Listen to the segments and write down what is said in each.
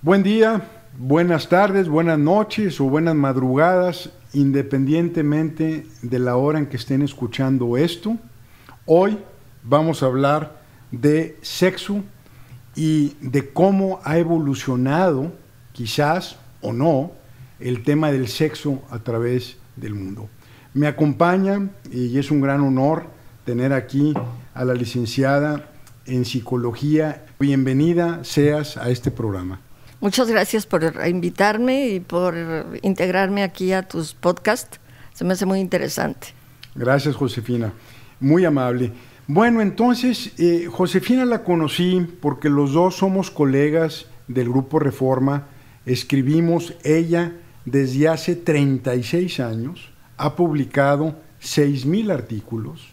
Buen día, buenas tardes, buenas noches o buenas madrugadas, independientemente de la hora en que estén escuchando esto. Hoy vamos a hablar de sexo y de cómo ha evolucionado, quizás o no, el tema del sexo a través del mundo. Me acompaña y es un gran honor tener aquí a la licenciada en psicología. Bienvenida seas a este programa. Muchas gracias por invitarme y por integrarme aquí a tus podcasts. Se me hace muy interesante. Gracias, Josefina. Muy amable. Bueno, entonces, eh, Josefina la conocí porque los dos somos colegas del Grupo Reforma. Escribimos ella desde hace 36 años. Ha publicado 6.000 artículos.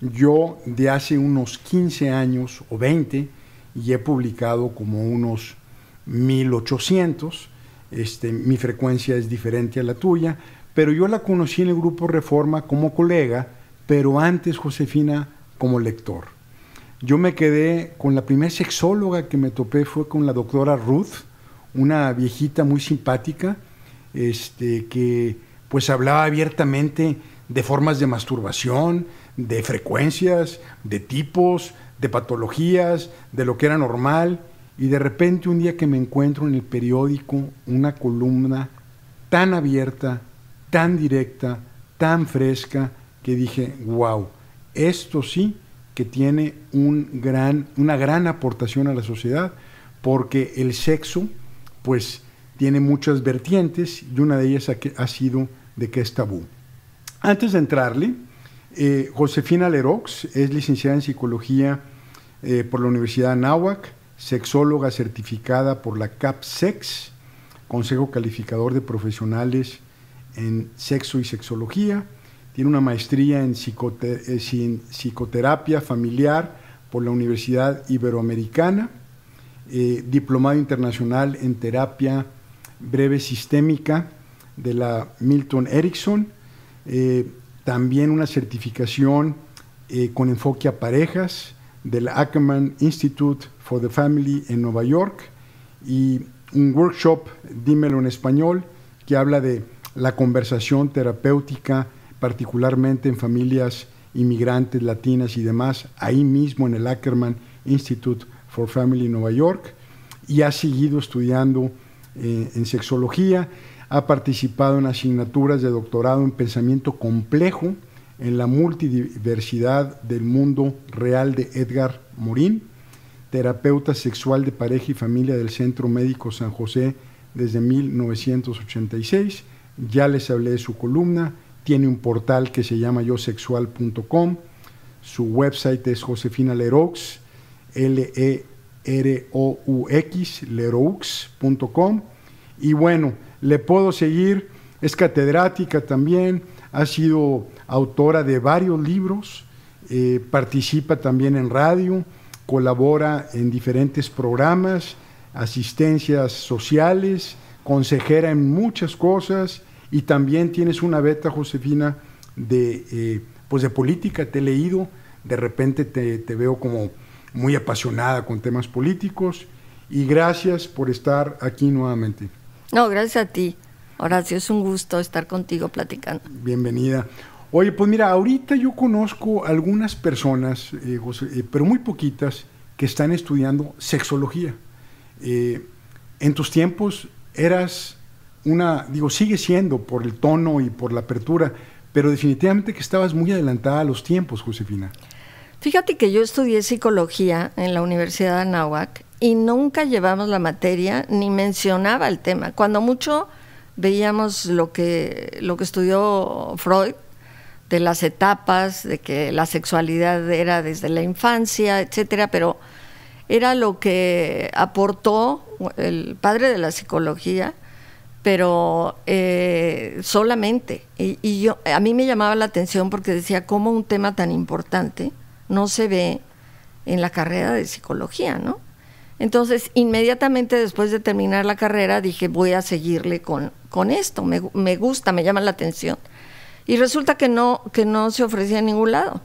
Yo de hace unos 15 años o 20 y he publicado como unos 1800, este, mi frecuencia es diferente a la tuya, pero yo la conocí en el grupo Reforma como colega, pero antes Josefina como lector. Yo me quedé con la primera sexóloga que me topé fue con la doctora Ruth, una viejita muy simpática, este, que pues hablaba abiertamente de formas de masturbación, de frecuencias, de tipos, de patologías, de lo que era normal y de repente un día que me encuentro en el periódico una columna tan abierta, tan directa, tan fresca, que dije, wow, esto sí que tiene gran, una gran aportación a la sociedad, porque el sexo, pues, tiene muchas vertientes y una de ellas ha, sido de que es tabú. Antes de entrarle, eh, Josefina Lerox es licenciada en psicología eh, por la Universidad de Anáhuac, sexóloga certificada por la CAPSEX, Consejo Calificador de Profesionales en Sexo y Sexología. Tiene una maestría en, eh, psicoterapia familiar por la Universidad Iberoamericana, eh, diplomado internacional en terapia breve sistémica de la Milton Erickson, eh, también una certificación con enfoque a parejas, del Ackerman Institute for the Family en Nueva York y un workshop, dímelo en español, que habla de la conversación terapéutica, particularmente en familias inmigrantes latinas y demás, ahí mismo en el Ackerman Institute for Family en Nueva York, y ha seguido estudiando eh, en sexología, ha participado en asignaturas de doctorado en pensamiento complejo, en la multidiversidad del mundo real de Edgar Morín, terapeuta sexual de pareja y familia del Centro Médico San José desde 1986. Ya les hablé de su columna, tiene un portal que se llama yosexual.com, su website es Josefina l e r Y bueno, le puedo seguir, es catedrática también, ha sido autora de varios libros, eh, participa también en radio, colabora en diferentes programas, asistencias sociales, consejera en muchas cosas y también tienes una beta, Josefina, de, eh, pues de política, te he leído, de repente te, te veo como muy apasionada con temas políticos y gracias por estar aquí nuevamente. No, gracias a ti. Horacio, es un gusto estar contigo platicando. Bienvenida. Oye, pues mira, ahorita yo conozco algunas personas, eh, eh, pero muy poquitas, que están estudiando sexología. Eh, en tus tiempos eras una, digo, sigue siendo por el tono y por la apertura, pero definitivamente que estabas muy adelantada a los tiempos, Josefina. Fíjate que yo estudié psicología en la Universidad de Anáhuac y nunca llevamos la materia ni mencionaba el tema. Cuando mucho veíamos lo que, lo que estudió Freud, de las etapas, de que la sexualidad era desde la infancia, etcétera, pero era lo que aportó el padre de la psicología, pero eh, solamente. Y, yo, a mí me llamaba la atención porque decía, ¿cómo un tema tan importante no se ve en la carrera de psicología, no? Entonces, inmediatamente después de terminar la carrera, dije, voy a seguirle con, con esto, me, gusta, me llama la atención. Y resulta que no, que no se ofrecía en ningún lado.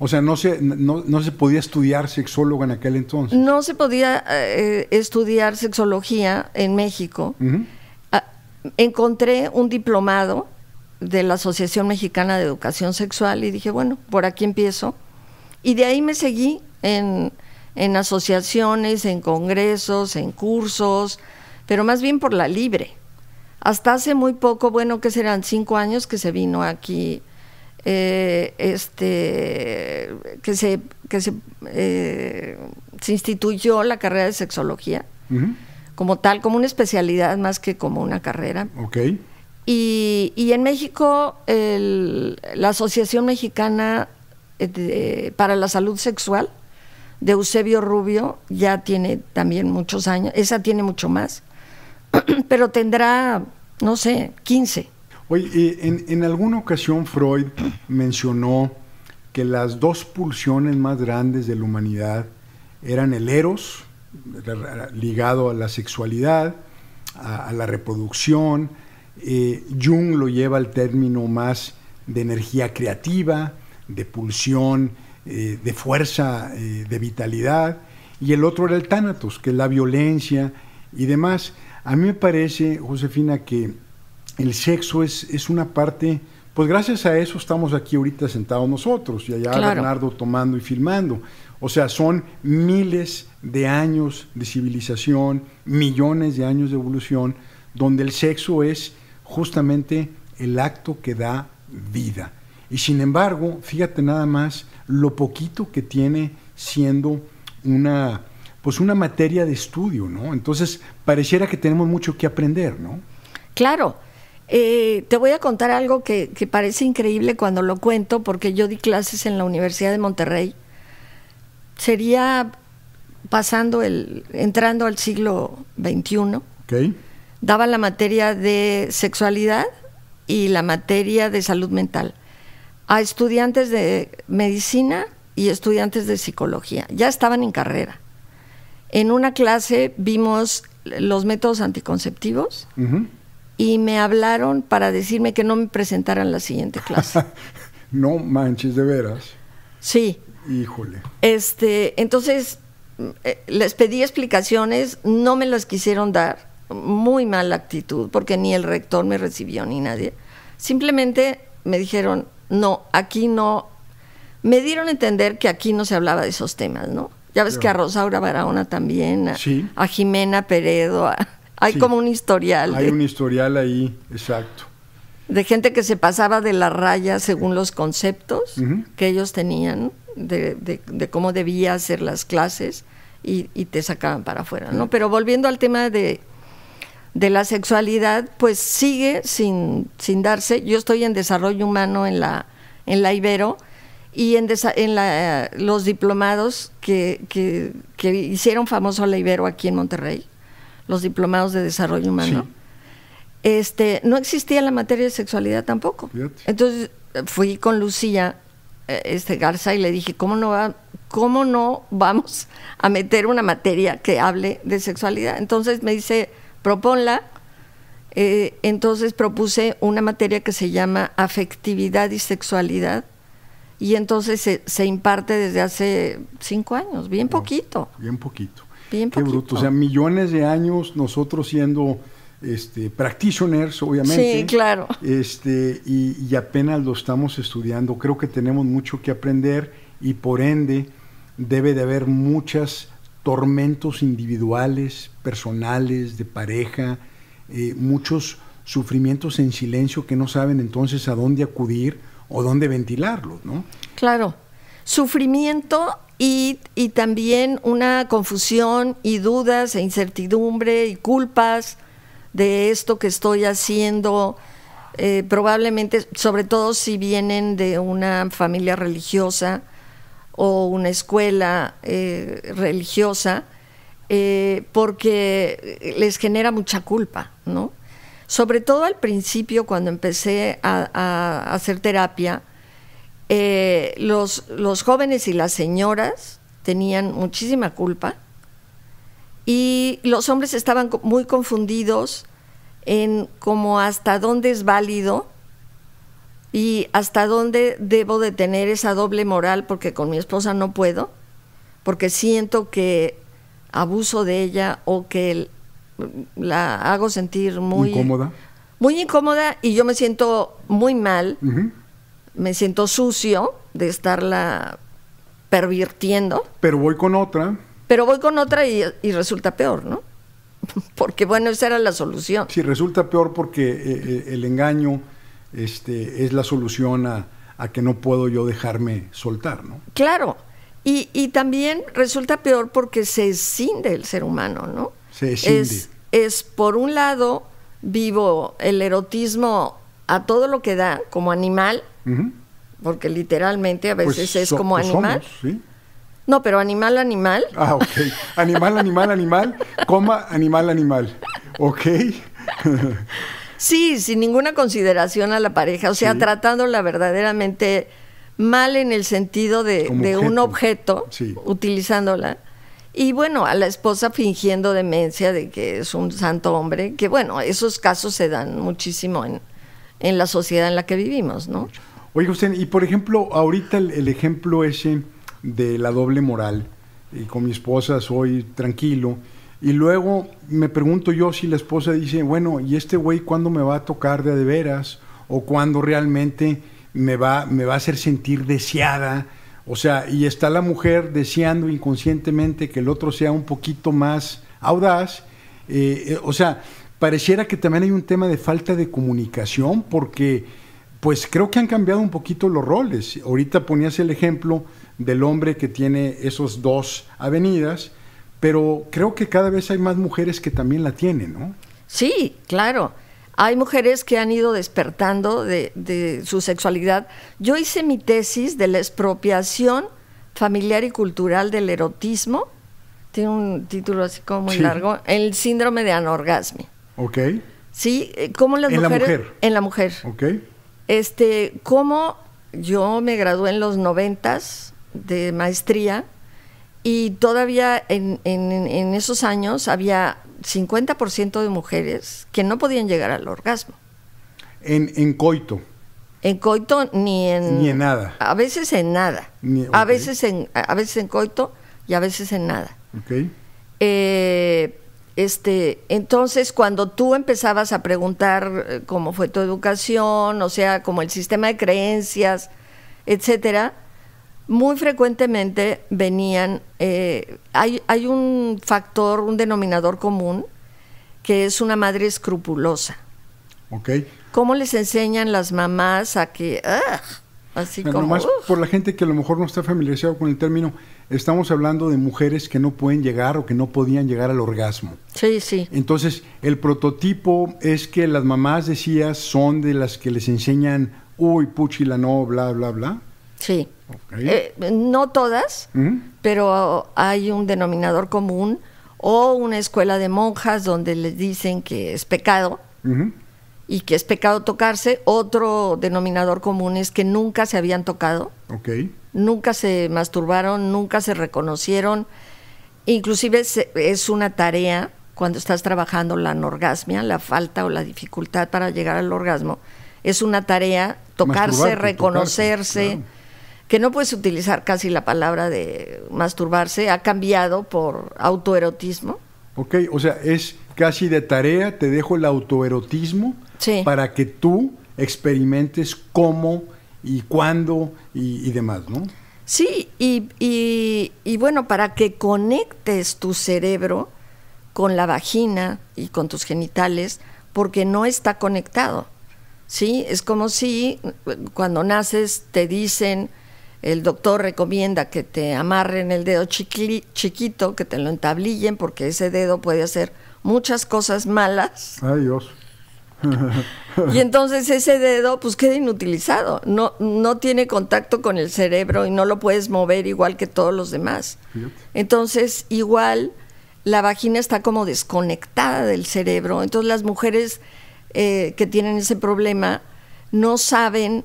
O sea, no se, no, se podía estudiar sexólogo en aquel entonces. No se podía eh, estudiar sexología en México. Ah, encontré un diplomado de la Asociación Mexicana de Educación Sexual y dije, bueno, por aquí empiezo. Y de ahí me seguí en, en asociaciones, en congresos, en cursos, pero más bien por la libre. Hasta hace muy poco, bueno, que serán cinco años que se vino aquí, eh, este, que se, que eh, se, instituyó la carrera de sexología como tal, como una especialidad más que como una carrera. Okay. Y, en México, la Asociación Mexicana eh, para la Salud Sexual de Eusebio Rubio ya tiene también muchos años, esa tiene mucho más, pero tendrá, no sé, 15. Oye, en, en alguna ocasión Freud mencionó que las dos pulsiones más grandes de la humanidad eran el eros, ligado a la sexualidad, a, la reproducción. Eh, Jung lo lleva al término más de energía creativa, de pulsión eh, de fuerza, eh, de vitalidad, y el otro era el tánatos, que es la violencia y demás. A mí me parece, Josefina, que el sexo es, una parte, pues gracias a eso estamos aquí ahorita sentados nosotros y allá Bernardo tomando y filmando. O sea, son miles de años de civilización, millones de años de evolución, donde el sexo es justamente el acto que da vida. Y sin embargo, fíjate nada más lo poquito que tiene siendo una, pues una materia de estudio, ¿no? Entonces, pareciera que tenemos mucho que aprender, ¿no? Claro. Eh, te voy a contar algo que, parece increíble cuando lo cuento, porque yo di clases en la Universidad de Monterrey. Sería pasando el, entrando al siglo XXI. Daba la materia de sexualidad y la materia de salud mental a estudiantes de medicina y estudiantes de psicología. Ya estaban en carrera. En una clase vimos los métodos anticonceptivos y me hablaron para decirme que no me presentaran la siguiente clase. no manches, de veras. Sí. Híjole. Este, entonces eh, les pedí explicaciones, no me las quisieron dar, muy mala actitud, porque ni el rector me recibió ni nadie. Simplemente me dijeron, no, aquí no. Me dieron a entender que aquí no se hablaba de esos temas, ¿no? Ya ves que a Rosaura Barahona también, a, Jimena Peredo, hay como un historial. Hay un historial ahí, exacto. De gente que se pasaba de la raya según los conceptos que ellos tenían de, cómo debía hacer las clases y, te sacaban para afuera, ¿no? Pero volviendo al tema de, de la sexualidad, pues sigue sin, sin darse. Yo estoy en desarrollo humano en la, en la Ibero y en, en los diplomados que, que, que, hicieron famoso la Ibero aquí en Monterrey, los diplomados de desarrollo humano, este, no existía la materia de sexualidad tampoco. Entonces fui con Lucía eh, este, Garza y le dije, ¿cómo no, va, ¿cómo no vamos a meter una materia que hable de sexualidad? Entonces me dice proponla. Eh, entonces propuse una materia que se llama afectividad y sexualidad y entonces se, imparte desde hace cinco años, bien poquito. Bien poquito. Bien Qué bruto. O sea, millones de años nosotros siendo este, practitioners, obviamente. Sí, claro. Este, y, y, apenas lo estamos estudiando. Creo que tenemos mucho que aprender y por ende debe de haber muchas tormentos individuales, personales, de pareja, eh, muchos sufrimientos en silencio que no saben entonces a dónde acudir o dónde ventilarlos, ¿no? Claro, sufrimiento y, también una confusión y dudas e incertidumbre y culpas de esto que estoy haciendo, eh, probablemente, sobre todo si vienen de una familia religiosa, o una escuela eh, religiosa, eh, porque les genera mucha culpa, ¿no? Sobre todo al principio, cuando empecé a, hacer terapia, eh, los, los jóvenes y las señoras tenían muchísima culpa y los hombres estaban muy confundidos en cómo hasta dónde es válido y hasta dónde debo de tener esa doble moral porque con mi esposa no puedo, porque siento que abuso de ella o que la hago sentir muy incómoda. Muy incómoda y yo me siento muy mal, me siento sucio de estarla pervirtiendo. Pero voy con otra. Pero voy con otra y, resulta peor, ¿no? porque bueno, esa era la solución. Sí, resulta peor porque eh, eh, el engaño este, es la solución a, que no puedo yo dejarme soltar, ¿no? Claro, y, también resulta peor porque se escinde el ser humano, ¿no? Se escinde. Es, por un lado, vivo el erotismo a todo lo que da, como animal, porque literalmente a veces pues es como pues animal. ¿sí? No, pero animal, animal. Ah, ok. Animal, animal, animal, coma, animal, animal. Ok. Sí, sin ninguna consideración a la pareja, o sea, tratándola verdaderamente mal en el sentido de, un objeto, utilizándola. Y bueno, a la esposa fingiendo demencia de que es un santo hombre, que bueno, esos casos se dan muchísimo en, la sociedad en la que vivimos, ¿no? Oiga usted, y por ejemplo, ahorita el, el ejemplo ese de la doble moral, y con mi esposa soy tranquilo, y luego me pregunto yo si la esposa dice, bueno, ¿y este güey cuándo me va a tocar de, de veras? ¿O cuándo realmente me va, me va a hacer sentir deseada? O sea, y está la mujer deseando inconscientemente que el otro sea un poquito más audaz. Eh, eh, o sea, pareciera que también hay un tema de falta de comunicación porque pues creo que han cambiado un poquito los roles. Ahorita ponías el ejemplo del hombre que tiene esos dos avenidas pero creo que cada vez hay más mujeres que también la tienen, ¿no? Sí, claro. Hay mujeres que han ido despertando de, su sexualidad. Yo hice mi tesis de la expropiación familiar y cultural del erotismo. Tiene un título así como muy largo. El síndrome de anorgasmia. Ok. Sí, eh, cómo las en La mujer. En la mujer. Ok. Este, como yo me gradué en los noventas de maestría y todavía en, esos años había 50% de mujeres que no podían llegar al orgasmo. En, coito. En coito ni en... Ni nada. A veces en nada. a, veces en, a veces en coito y a veces en nada. Eh, este, entonces, cuando tú empezabas a preguntar eh, cómo fue tu educación, o sea, como el sistema de creencias, etcétera, muy frecuentemente venían, eh, hay, un factor, un denominador común, que es una madre escrupulosa. Ok. ¿Cómo les enseñan las mamás a que... así como... por la gente que a lo mejor no está familiarizado con el término, estamos hablando de mujeres que no pueden llegar o que no podían llegar al orgasmo. Sí, sí. Entonces, el prototipo es que las mamás, decías, son de las que les enseñan, uy, puchi, la no, bla, bla, bla. Sí. Eh, no todas, pero hay un denominador común o una escuela de monjas donde les dicen que es pecado y que es pecado tocarse. Otro denominador común es que nunca se habían tocado, nunca se masturbaron, nunca se reconocieron. Inclusive es, una tarea cuando estás trabajando la anorgasmia, la falta o la dificultad para llegar al orgasmo. Es una tarea tocarse, reconocerse que no puedes utilizar casi la palabra de masturbarse, ha cambiado por autoerotismo. Ok, o sea, es casi de tarea, te dejo el autoerotismo para que tú experimentes cómo y cuándo y, demás, ¿no? Sí, y, bueno, para que conectes tu cerebro con la vagina y con tus genitales, porque no está conectado, ¿sí? Es como si eh, cuando naces te dicen el doctor recomienda que te amarren el dedo chiquito, que te lo entablillen, porque ese dedo puede hacer muchas cosas malas. Ay, Dios. y entonces ese dedo pues queda inutilizado, no, no tiene contacto con el cerebro y no lo puedes mover igual que todos los demás. Entonces igual la vagina está como desconectada del cerebro, entonces las mujeres eh, que tienen ese problema no saben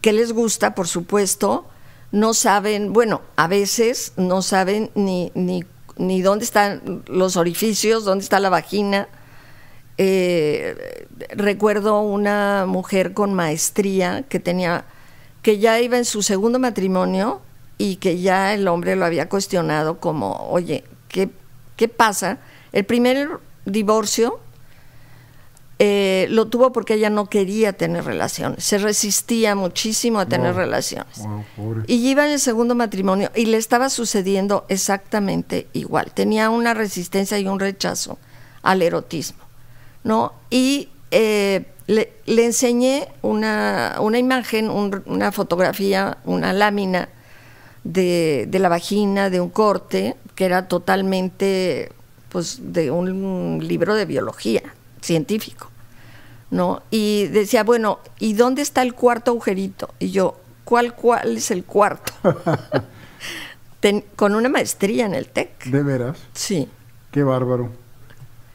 qué les gusta, por supuesto, no saben, bueno, a veces no saben ni, ni, ni dónde están los orificios, dónde está la vagina. Eh, recuerdo una mujer con maestría que tenía, que ya iba en su segundo matrimonio y que ya el hombre lo había cuestionado como, oye, ¿qué, qué pasa? El primer divorcio eh, lo tuvo porque ella no quería tener relaciones, se resistía muchísimo a tener relaciones. y iba en el segundo matrimonio y le estaba sucediendo exactamente igual. Tenía una resistencia y un rechazo al erotismo, ¿no? Y eh, le, enseñé una, imagen, una fotografía, una lámina de, de la vagina, de un corte, que era totalmente pues, de un libro de biología, científico, ¿no? Y decía, bueno, ¿y dónde está el cuarto agujerito? Y yo, ¿cuál, cuál es el cuarto? con una maestría en el TEC. ¿De veras? Sí. Qué bárbaro.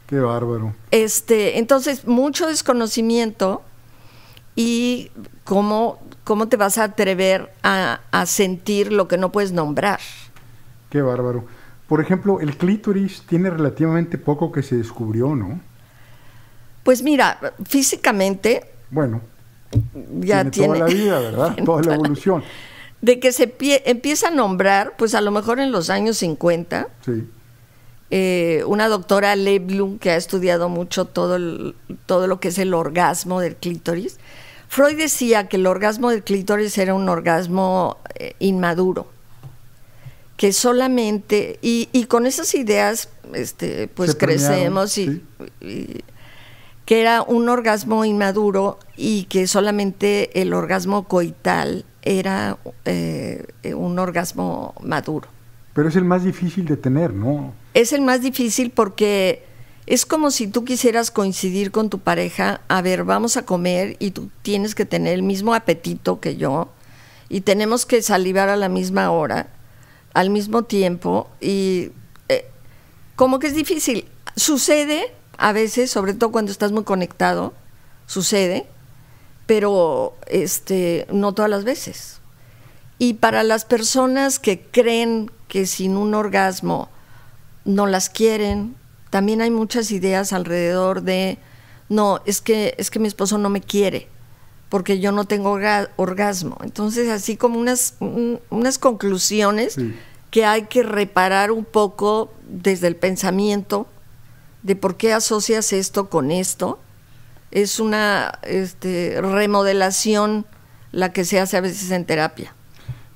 Qué bárbaro. Este, entonces, mucho desconocimiento y cómo, cómo te vas a atrever a, a sentir lo que no puedes nombrar. Qué bárbaro. Por ejemplo, el clítoris tiene relativamente poco que se descubrió, ¿no? Pues mira, físicamente. Bueno, ya tiene, toda la vida, ¿verdad? toda la evolución. De que se empieza a nombrar, pues a lo mejor en los años 50. Sí. Eh, una doctora Leblum, que ha estudiado mucho todo, todo lo que es el orgasmo del clítoris, Freud decía que el orgasmo del clítoris era un orgasmo eh, inmaduro, que solamente, y, con esas ideas, este, pues crecemos y, que era un orgasmo inmaduro y que solamente el orgasmo coital era eh, un orgasmo maduro. Pero es el más difícil de tener, ¿no? Es el más difícil porque es como si tú quisieras coincidir con tu pareja, a ver, vamos a comer y tú tienes que tener el mismo apetito que yo y tenemos que salivar a la misma hora, al mismo tiempo y eh, como que es difícil. Sucede a veces, sobre todo cuando estás muy conectado, sucede, pero este, no todas las veces. Y para las personas que creen que sin un orgasmo no las quieren, también hay muchas ideas alrededor de, no, es que, es que mi esposo no me quiere porque yo no tengo orgasmo. Entonces, así como unas, unas conclusiones que hay que reparar un poco desde el pensamiento de por qué asocias esto con esto. Es una este, remodelación la que se hace a veces en terapia.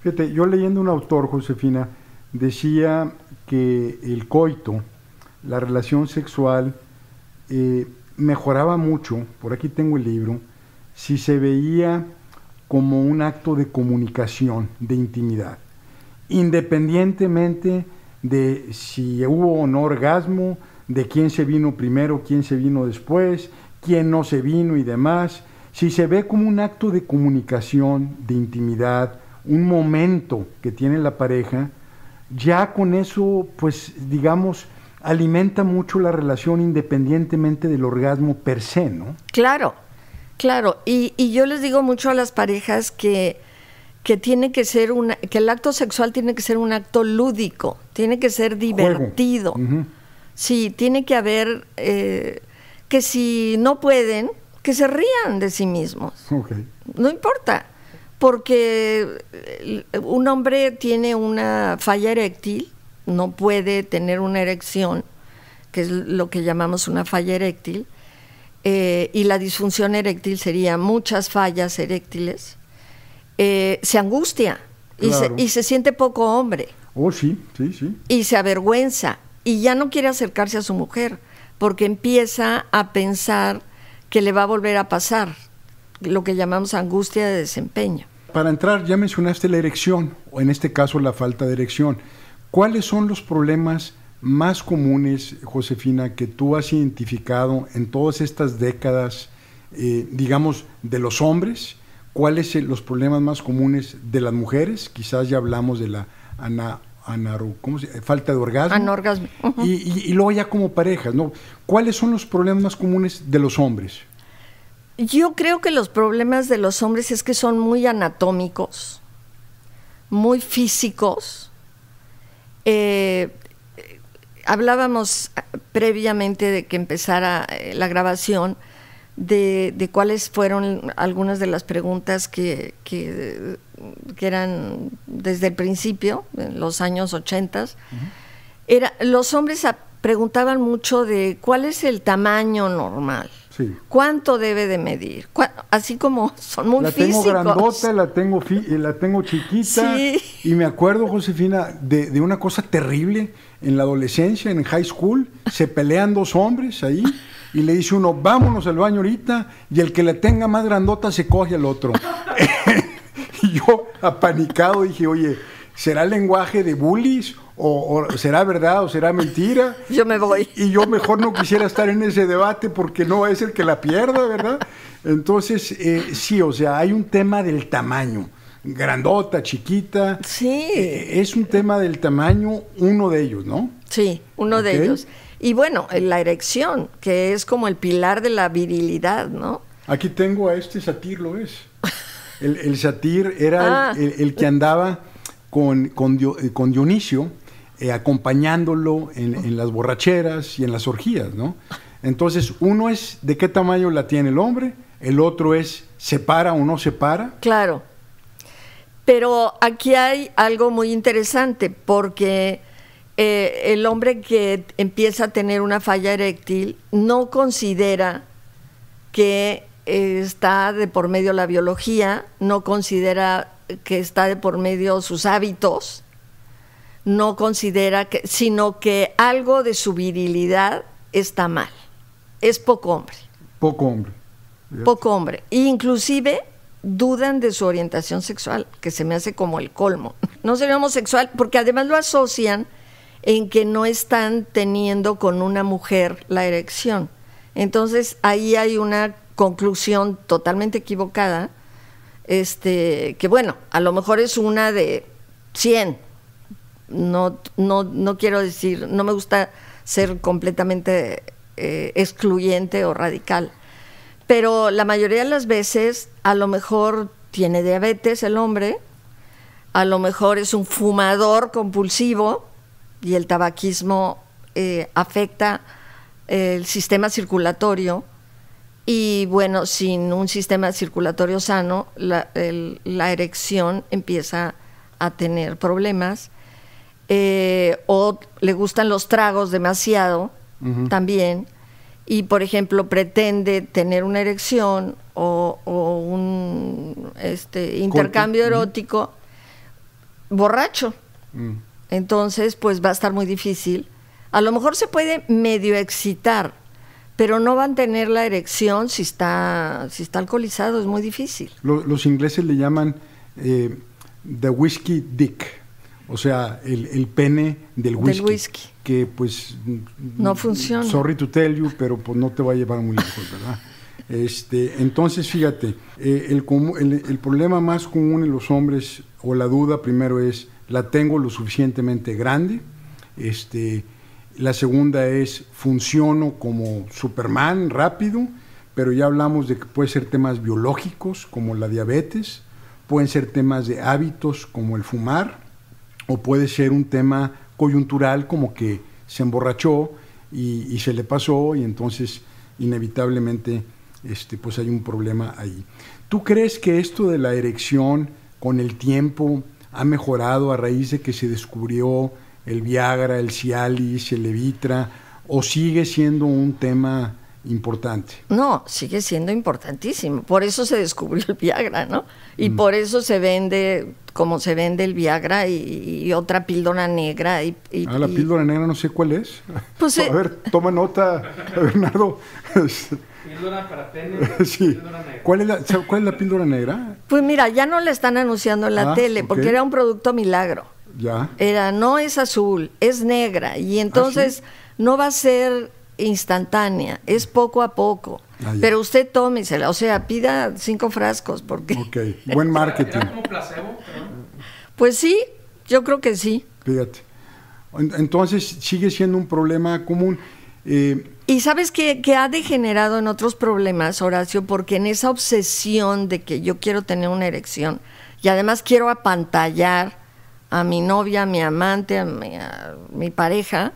Fíjate, yo leyendo un autor, Josefina, decía que el coito, la relación sexual, eh, mejoraba mucho, por aquí tengo el libro, si se veía como un acto de comunicación, de intimidad, independientemente de si hubo o no orgasmo, de quién se vino primero, quién se vino después, quién no se vino y demás, si se ve como un acto de comunicación, de intimidad, un momento que tiene la pareja, ya con eso, pues digamos, alimenta mucho la relación independientemente del orgasmo per se, ¿no? Claro, claro. Y, yo les digo mucho a las parejas que, que tiene que ser una, que el acto sexual tiene que ser un acto lúdico, tiene que ser divertido. Sí, tiene que haber eh, que si no pueden, que se rían de sí mismos. No importa, porque eh, un hombre tiene una falla eréctil, no puede tener una erección, que es lo que llamamos una falla eréctil, eh, y la disfunción eréctil sería muchas fallas eréctiles, se angustia y, se, y se siente poco hombre. Oh, sí, sí, sí. Y se avergüenza y ya no quiere acercarse a su mujer porque empieza a pensar que le va a volver a pasar lo que llamamos angustia de desempeño. Para entrar, ya mencionaste la erección, o en este caso la falta de erección. ¿Cuáles son los problemas más comunes, Josefina, que tú has identificado en todas estas décadas, eh, digamos, de los hombres? ¿Cuáles son los problemas más comunes de las mujeres? Quizás ya hablamos de la ana falta de orgasmo. Anorgasmo. y, y, luego ya como pareja, ¿no? ¿Cuáles son los problemas más comunes de los hombres? Yo creo que los problemas de los hombres es que son muy anatómicos, muy físicos. Eh, eh, hablábamos previamente de que empezara eh, la grabación de, cuáles fueron algunas de las preguntas que, que, eran desde el principio, en los años 80, era, los hombres preguntaban mucho de cuál es el tamaño normal. ¿Cuánto debe de medir? Así como son muy la físicos. La tengo grandota, la tengo, la tengo chiquita. Y me acuerdo, Josefina, de, de, una cosa terrible en la adolescencia, en high school. Se pelean dos hombres ahí y le dice uno, vámonos al baño ahorita, y el que le tenga más grandota se coge al otro. y yo, apanicado, dije, oye, ¿será lenguaje de bullies? O, será verdad o será mentira? Yo me voy. Y, yo mejor no quisiera estar en ese debate porque no es el que la pierda, ¿verdad? Entonces, eh, sí, o sea, hay un tema del tamaño grandota, chiquita. Sí. Eh, es un tema del tamaño, uno de ellos, ¿no? Sí, uno de ellos. Y bueno, la erección, que es como el pilar de la virilidad, ¿no? Aquí tengo a este satir, lo es. El, satir era el, ah. que andaba con, eh, Dionisio, eh, acompañándolo en, en, las borracheras y en las orgías, ¿no? Entonces, uno es de qué tamaño la tiene el hombre, el otro es ¿se para o no se para? Claro. Pero aquí hay algo muy interesante, porque eh, el hombre que empieza a tener una falla eréctil no considera que eh, está de por medio la biología, no considera que está de por medio sus hábitos, no considera que, sino que algo de su virilidad está mal. Es poco hombre. Poco hombre. Poco hombre. Inclusive dudan de su orientación sexual, que se me hace como el colmo. No ve homosexual, porque además lo asocian en que no están teniendo con una mujer la erección. Entonces ahí hay una conclusión totalmente equivocada, este, que bueno, a lo mejor es una de 100. No, no, quiero decir, no me gusta ser completamente eh, excluyente o radical, pero la mayoría de las veces a lo mejor tiene diabetes el hombre, a lo mejor es un fumador compulsivo, y el tabaquismo eh, afecta el sistema circulatorio y bueno, sin un sistema circulatorio sano, la, erección empieza a tener problemas. Eh, o le gustan los tragos demasiado también y por ejemplo pretende tener una erección o, un este, intercambio erótico borracho. Mm. Entonces, pues va a estar muy difícil. A lo mejor se puede medio excitar, pero no van a tener la erección si está, si está alcoholizado, es muy difícil. los ingleses le llaman eh, the whiskey dick, o sea, el, pene del whisky, Que pues... No funciona. Sorry to tell you, pero pues no te va a llevar muy lejos, ¿verdad? Este, entonces, fíjate, eh, el problema más común en los hombres, o la duda primero es, la tengo lo suficientemente grande. Este, la segunda es funciono como Superman rápido, pero ya hablamos de que puede ser temas biológicos como la diabetes, pueden ser temas de hábitos como el fumar, o puede ser un tema coyuntural como que se emborrachó y, se le pasó y entonces inevitablemente este, pues hay un problema ahí. ¿Tú crees que esto de la erección con el tiempo ha mejorado a raíz de que se descubrió el Viagra, el Cialis, el Levitra, o sigue siendo un tema importante. No, sigue siendo importantísimo. Por eso se descubrió el Viagra, ¿no? Y mm. por eso se vende como se vende el Viagra y, otra píldora negra. Y, ah, la píldora negra no sé cuál es. Pues, a eh, ver, toma nota, Bernardo. Píldora para negra. ¿Cuál es, la, ¿Cuál píldora negra? Pues mira, ya no la están anunciando en la ah, tele porque era un producto milagro. Ya. Era, no es azul, es negra. Y ¿Ah, entonces no va a ser instantánea, es poco a poco. Ah, pero usted tómisela, o sea, pida cinco frascos porque... Ok, buen marketing. ¿Era como placebo? Pues sí, yo creo que sí. Fíjate. Entonces sigue siendo un problema común. Eh, y sabes que, ha degenerado en otros problemas, Horacio, porque en esa obsesión de que yo quiero tener una erección y además quiero apantallar a mi novia, a mi amante, a mi, pareja,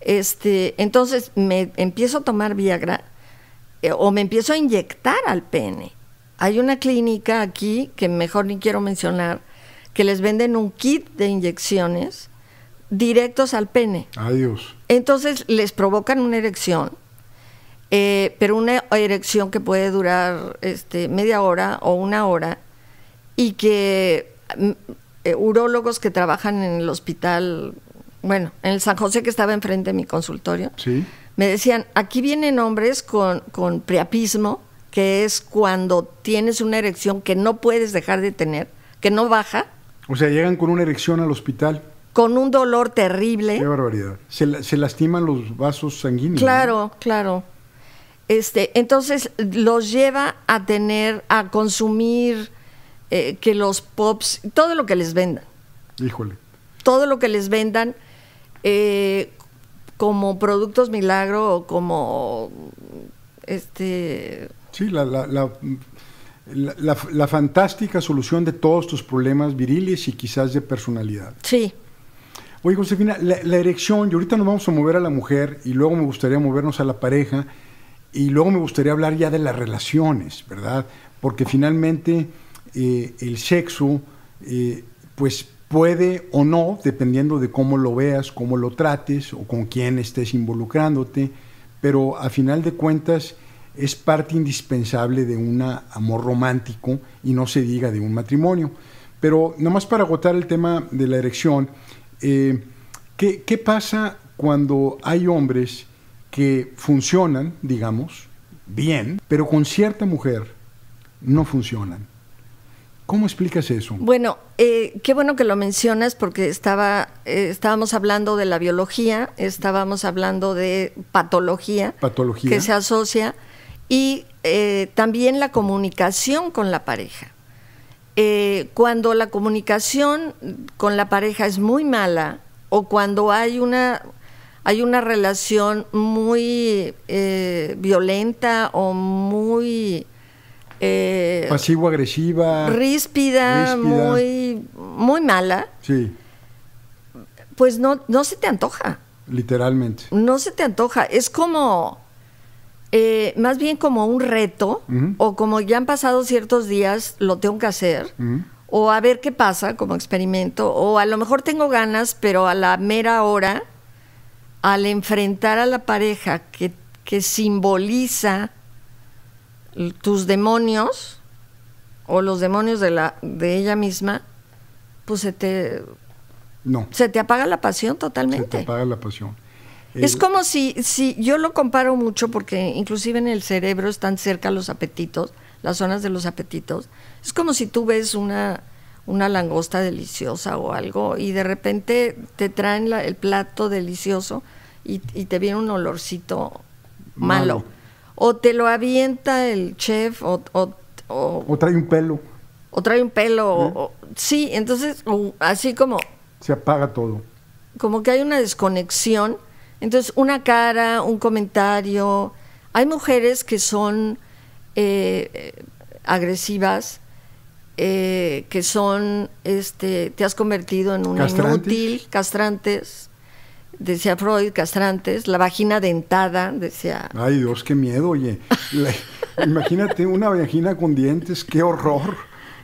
este, entonces me empiezo a tomar Viagra eh, o me empiezo a inyectar al pene. Hay una clínica aquí que mejor ni quiero mencionar, que les venden un kit de inyecciones directos al pene. Adiós. Entonces les provocan una erección, eh, pero una erección que puede durar este, media hora o una hora y que mm, eh, urólogos que trabajan en el hospital, bueno, en el San José que estaba enfrente de mi consultorio, me decían, aquí vienen hombres con, con priapismo, que es cuando tienes una erección que no puedes dejar de tener, que no baja. O sea, llegan con una erección al hospital con un dolor terrible. Qué barbaridad. Se, lastiman los vasos sanguíneos. Claro, claro. Este, entonces los lleva a tener, a consumir eh, que los pops, todo lo que les vendan. Híjole. Todo lo que les vendan eh, como productos milagro o como este. Sí, la, la, fantástica solución de todos tus problemas viriles y quizás de personalidad. Sí, Oye, Josefina, la, erección, y ahorita nos vamos a mover a la mujer, y luego me gustaría movernos a la pareja, y luego me gustaría hablar ya de las relaciones, ¿verdad? Porque finalmente eh, el sexo, eh, pues puede o no, dependiendo de cómo lo veas, cómo lo trates o con quién estés involucrándote, pero a final de cuentas es parte indispensable de un amor romántico y no se diga de un matrimonio. Pero nomás para agotar el tema de la erección, eh, ¿qué, pasa cuando hay hombres que funcionan, digamos, bien, pero con cierta mujer no funcionan? ¿Cómo explicas eso? Bueno, eh, qué bueno que lo mencionas porque eh, estábamos hablando de la biología, estábamos hablando de patología, que se asocia y también la comunicación con la pareja. Eh, cuando la comunicación con la pareja es muy mala o cuando hay una, hay una relación muy eh, violenta o muy... Eh, Pasivo-agresiva. Ríspida, Muy, muy mala. Sí. Pues no, no se te antoja. Literalmente. No se te antoja. Es como eh, más bien como un reto, o como ya han pasado ciertos días, lo tengo que hacer, o a ver qué pasa como experimento, o a lo mejor tengo ganas, pero a la mera hora, al enfrentar a la pareja que, simboliza tus demonios, o los demonios de, la, de ella misma, pues se te... No. Se te apaga la pasión totalmente. Se te apaga la pasión. Es como si, si yo lo comparo mucho porque inclusive en el cerebro están cerca los apetitos, las zonas de los apetitos. Es como si tú ves una, una langosta deliciosa o algo y de repente te traen el plato delicioso y, te viene un olorcito malo. O te lo avienta el chef o... O, trae un pelo. O trae un pelo. ¿Eh? sí, entonces uh, así como... Se apaga todo. Como que hay una desconexión entonces, una cara, un comentario. Hay mujeres que son eh, eh, agresivas, eh, que son, este, te has convertido en una inútil, castrantes, decía Freud, castrantes, la vagina dentada, decía. Ay Dios, qué miedo, oye. imagínate una vagina con dientes, qué horror.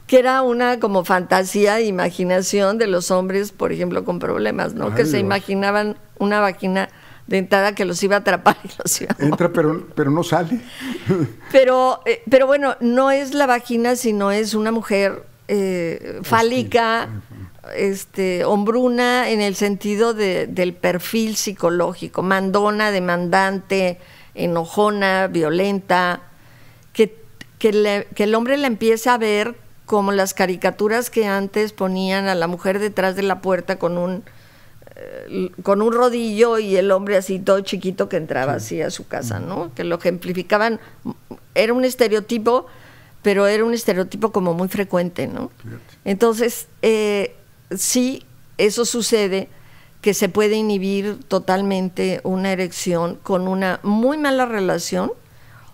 Que era una como fantasía, e imaginación de los hombres, por ejemplo, con problemas, ¿no? que se imaginaban una vagina de que los iba a atrapar y los iba a Entra, pero, pero no sale. pero, eh, pero bueno, no es la vagina, sino es una mujer eh, fálica, este, hombruna en el sentido del perfil psicológico, mandona, demandante, enojona, violenta, que, que el hombre la empieza a ver como las caricaturas que antes ponían a la mujer detrás de la puerta con un eh, con un rodillo y el hombre así todo chiquito que entraba así a su casa, ¿no? Que lo ejemplificaban, era un estereotipo, pero era un estereotipo como muy frecuente, ¿no? Entonces, eh, sí, eso sucede, que se puede inhibir totalmente una erección con una muy mala relación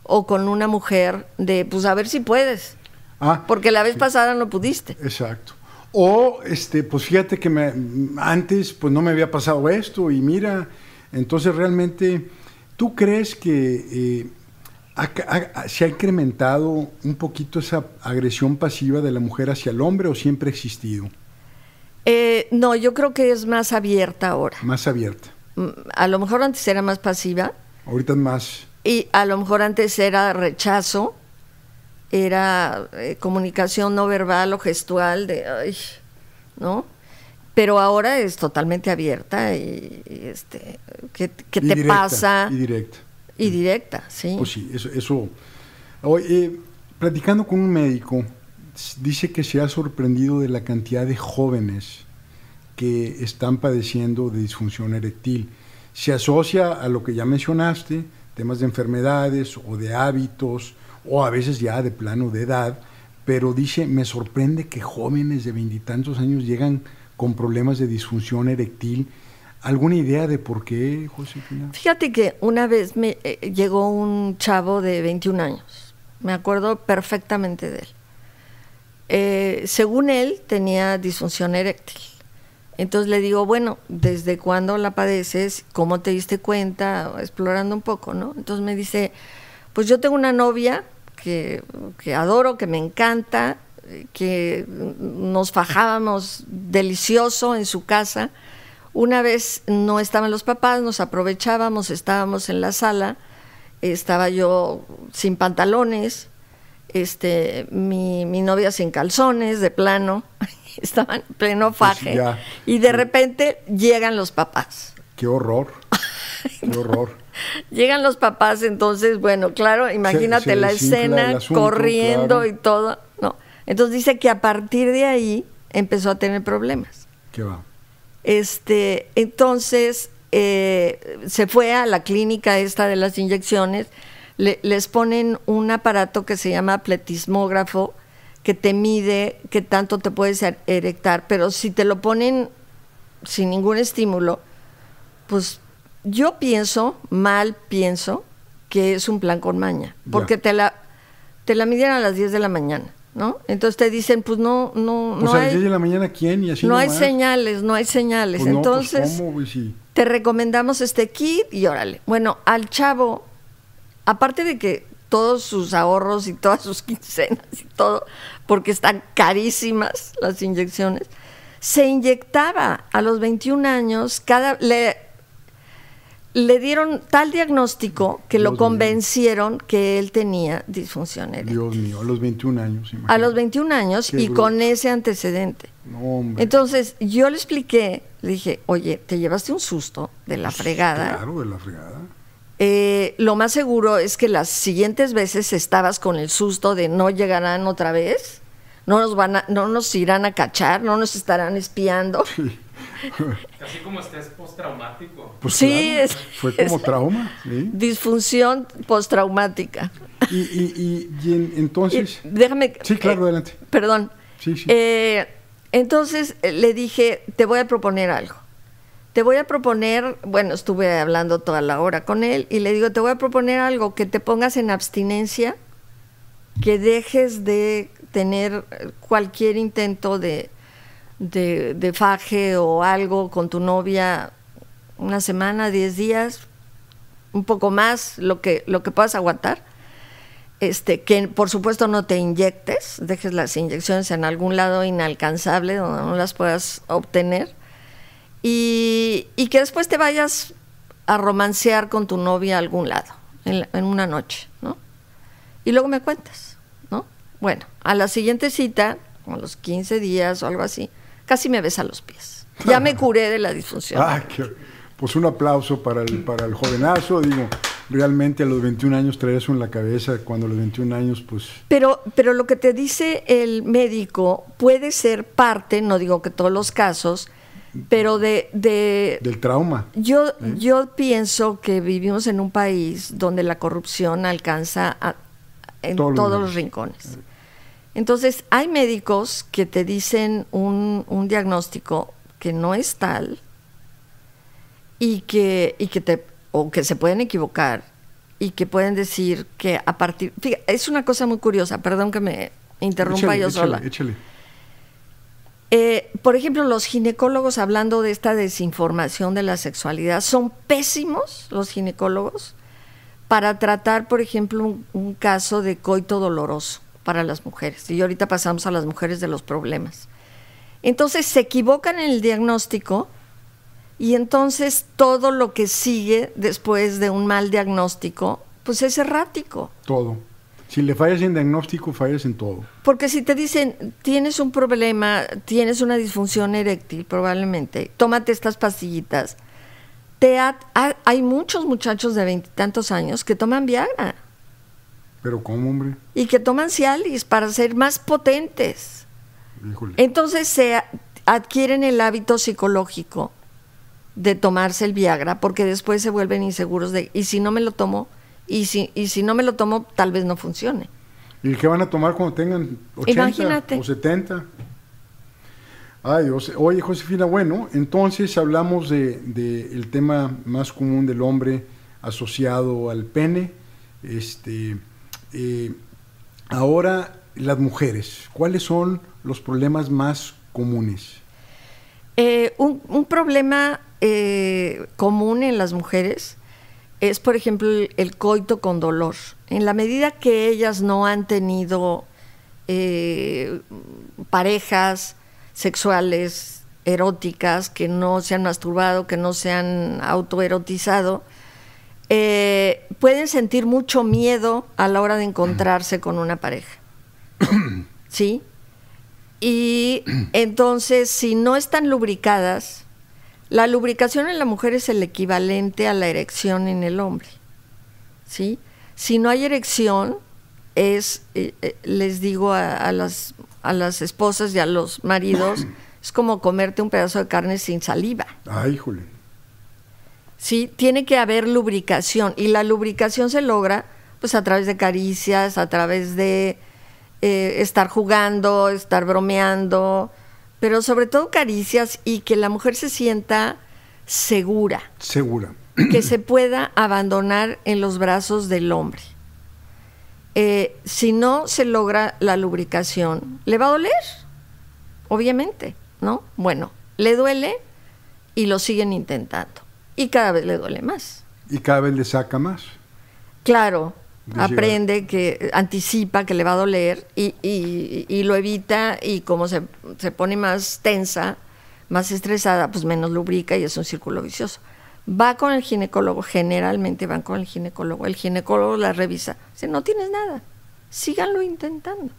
o con una mujer de, pues a ver si puedes. Ah, porque la vez pasada no pudiste. Exacto. O, este, pues fíjate que me, antes pues no me había pasado esto y mira, entonces realmente, ¿tú crees que eh, se ha incrementado un poquito esa agresión pasiva de la mujer hacia el hombre o siempre ha existido? Eh, no, yo creo que es más abierta ahora. Más abierta. Mm, a lo mejor antes era más pasiva. Ahorita es más. Y a lo mejor antes era rechazo era eh, comunicación no verbal o gestual de, ay, ¿no? Pero ahora es totalmente abierta y, este, ¿qué, te pasa? Y directa. Y directa, sí. Pues sí, eso. eso. Eh, platicando con un médico, dice que se ha sorprendido de la cantidad de jóvenes que están padeciendo de disfunción eréctil. Se asocia a lo que ya mencionaste, temas de enfermedades o de hábitos, o a veces ya de plano de edad, pero dice, me sorprende que jóvenes de veintitantos años llegan con problemas de disfunción eréctil. ¿Alguna idea de por qué, Josefina? Fíjate que una vez me eh, llegó un chavo de 21 años, me acuerdo perfectamente de él. Eh, según él tenía disfunción eréctil. Entonces le digo, bueno, ¿desde cuándo la padeces? ¿Cómo te diste cuenta? Explorando un poco, ¿no? Entonces me dice, pues yo tengo una novia que, adoro, que me encanta, que nos fajábamos delicioso en su casa. Una vez no estaban los papás, nos aprovechábamos, estábamos en la sala, estaba yo sin pantalones, este, mi, novia sin calzones, de plano, estaban en pleno pues faje. y de repente llegan los papás. Qué horror, qué horror. Llegan los papás, entonces, bueno, claro, imagínate la escena corriendo y todo. No. Entonces dice que a partir de ahí empezó a tener problemas. ¿Qué va? Este, entonces eh, se fue a la clínica esta de las inyecciones, les ponen un aparato que se llama pletismógrafo, que te mide qué tanto te puedes erectar, pero si te lo ponen sin ningún estímulo, pues yo pienso, mal pienso, que es un plan con maña, porque te la, te la midieron a las 10 de la mañana. ¿No? Entonces te dicen, pues no, no, pues no. a las 10 de la mañana, ¿quién? Y así no hay señales, no hay pues señales. Pues, Entonces, te recomendamos este kit y órale. Bueno, al chavo, aparte de que todos sus ahorros y todas sus quincenas y todo, porque están carísimas las inyecciones, se inyectaba a los 21 años, cada, le dieron tal diagnóstico que lo convencieron que él tenía disfunción eréctil. Dios mío, a los 21 años. A los 21 años y con ese antecedente. No, Entonces yo le expliqué, le dije, oye, te llevaste un susto de la pues, fregada. Claro, de la fregada. Eh, lo más seguro es que las siguientes veces estabas con el susto de no llegarán otra vez, no nos, van a, no nos irán a cachar, no nos estarán espiando. Sí. así como estés postraumático. Pues sí, fue como trauma. Disfunción postraumática. Y, entonces... déjame... Sí, claro, eh, adelante. Perdón. Eh, entonces eh, le dije, te voy a proponer algo. Te voy a proponer, bueno, estuve hablando toda la hora con él y le digo, te voy a proponer algo, que te pongas en abstinencia, que dejes de tener cualquier intento de de, faje o algo con tu novia una semana, diez días, un poco más, lo que, lo que puedas aguantar. Este, que por supuesto no te inyectes, dejes las inyecciones en algún lado inalcanzable donde no las puedas obtener y, que después te vayas a romancear con tu novia a algún lado, en, en una noche, ¿no? Y luego me cuentas, ¿no? Bueno, a la siguiente cita, a los 15 días o algo así, casi me besa los pies. Ya me curé de la disfunción. Ah, pues un aplauso para el, para el jovenazo, digo. Realmente a los 21 años trae eso en la cabeza, cuando los 21 años pues... Pero, pero lo que te dice el médico puede ser parte, no digo que todos los casos, pero de, de del trauma. Yo, ¿Eh? yo pienso que vivimos en un país donde la corrupción alcanza en todos, los rincones. Entonces, hay médicos que te dicen un, diagnóstico que no es tal y que, y que te, o que se pueden equivocar y que pueden decir que a partir, fíjate, es una cosa muy curiosa, perdón que me interrumpa yo sola. Échale, échale. Eh, por ejemplo, los ginecólogos, hablando de esta desinformación de la sexualidad, son pésimos los ginecólogos para tratar, por ejemplo, un caso de coito doloroso para las mujeres. Y ahorita pasamos a las mujeres de los problemas. Entonces se equivocan en el diagnóstico y entonces todo lo que sigue después de un mal diagnóstico, pues es errático. Todo. Si le fallas en diagnóstico, fallas en todo. Porque si te dicen, tienes un problema, tienes una disfunción eréctil probablemente, tómate estas pastillitas. Te hay muchos muchachos de veintitantos años que toman Viagra pero ¿cómo, hombre? Y que toman Cialis para ser más potentes. Entonces se adquieren el hábito psicológico de tomarse el Viagra porque después se vuelven inseguros de, y si no me lo tomo, y si, si no me lo tomo, tal vez no funcione. ¿Y qué van a tomar cuando tengan 80 o 70? Ay, oye, Josefina, bueno, entonces hablamos del de, el tema más común del hombre asociado al pene. Este, eh, ahora, las mujeres, ¿cuáles son los problemas más comunes? Eh, un, problema eh, común en las mujeres es, por ejemplo, el, coito con dolor. En la medida que ellas no han tenido parejas sexuales eróticas, que no se han masturbado, que no se han autoerotizado, eh, pueden sentir mucho miedo a la hora de encontrarse con una pareja. ¿Sí? Y entonces, si no están lubricadas, la lubricación en la mujer es el equivalente a la erección en el hombre. ¿Sí? Si no hay erección, es, eh, eh, les digo a, las, a las esposas y a los maridos, es como comerte un pedazo de carne sin saliva. Ay, ah, híjole ¿sí? Tiene que haber lubricación y la lubricación se logra pues a través de caricias, a través de eh, estar jugando, estar bromeando, pero sobre todo caricias y que la mujer se sienta segura. Segura. Que se pueda abandonar en los brazos del hombre. Eh, si no se logra la lubricación, le va a doler, obviamente, ¿no? Bueno, le duele y lo siguen intentando. Y cada vez le duele más. Y cada vez le saca más. Claro, aprende que anticipa que le va a doler y, lo evita y como se, se, pone más tensa, más estresada, pues menos lubrica y es un círculo vicioso. Va con el ginecólogo, generalmente van con el ginecólogo, el ginecólogo la revisa, Si no tienes nada, síganlo intentando.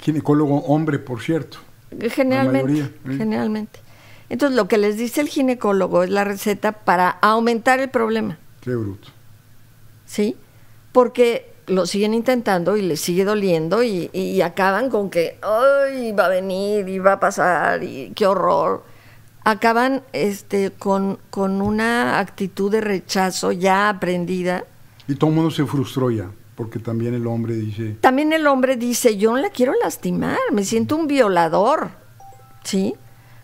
Ginecólogo hombre, por cierto. Generalmente, ¿eh? generalmente. Entonces, lo que les dice el ginecólogo es la receta para aumentar el problema. Qué bruto. ¿Sí? Porque lo siguen intentando y les sigue doliendo y, acaban con que, ¡ay! va a venir y va a pasar y qué horror. Acaban este, con, con una actitud de rechazo ya aprendida. Y todo el mundo se frustró ya, porque también el hombre dice... También el hombre dice, yo no la quiero lastimar, me siento un violador, ¿sí?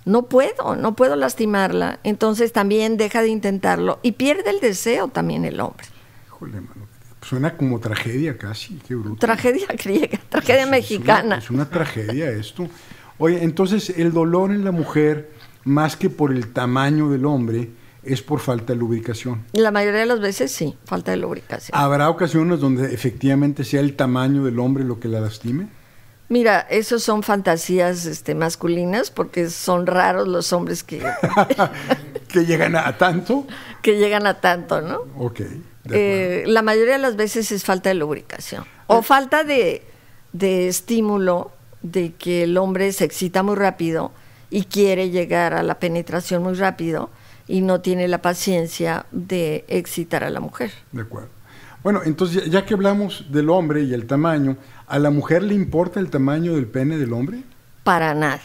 no puedo, no puedo lastimarla, entonces también deja de intentarlo y pierde el deseo también el hombre. Híjole, Suena como tragedia casi, qué bruto. Tragedia griega, tragedia mexicana. una, es una tragedia esto. Oye, entonces el dolor en la mujer, más que por el tamaño del hombre, es por falta de lubricación. La mayoría de las veces sí, falta de lubricación. ¿Habrá ocasiones donde efectivamente sea el tamaño del hombre lo que la lastime? Mira, eso son fantasías este, masculinas porque son raros los hombres que... que llegan a tanto. Que llegan a tanto, ¿no? Ok. Eh, la mayoría de las veces es falta de lubricación o eh. falta de, de, estímulo de que el hombre se excita muy rápido y quiere llegar a la penetración muy rápido y no tiene la paciencia de excitar a la mujer. De acuerdo. Bueno, entonces ya que hablamos del hombre y el tamaño, ¿A la mujer le importa el tamaño del pene del hombre? Para nada.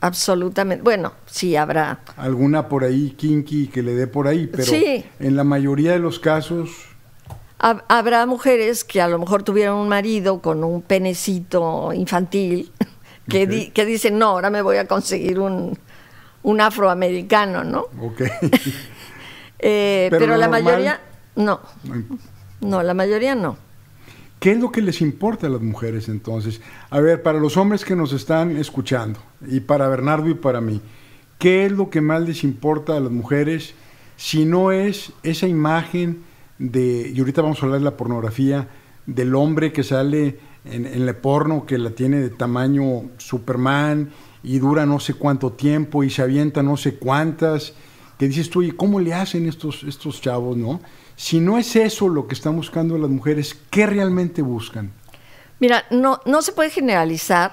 Absolutamente. Bueno, sí habrá. Alguna por ahí, kinky, que le dé por ahí, pero en la mayoría de los casos. habrá mujeres que a lo mejor tuvieron un marido con un penecito infantil que, dicen, no, ahora me voy a conseguir un, un afroamericano, ¿no? Ok. Eh, pero, la mayoría, no. No, la mayoría no. ¿Qué es lo que les importa a las mujeres entonces? A ver, para los hombres que nos están escuchando, y para Bernardo y para mí, ¿qué es lo que más les importa a las mujeres si no es esa imagen de, y ahorita vamos a hablar de la pornografía, del hombre que sale en, el porno, que la tiene de tamaño Superman y dura no sé cuánto tiempo y se avienta no sé cuántas, que dices tú, ¿y cómo le hacen estos, estos chavos, no? Si no es eso lo que están buscando las mujeres, ¿qué realmente buscan? Mira, no, se puede generalizar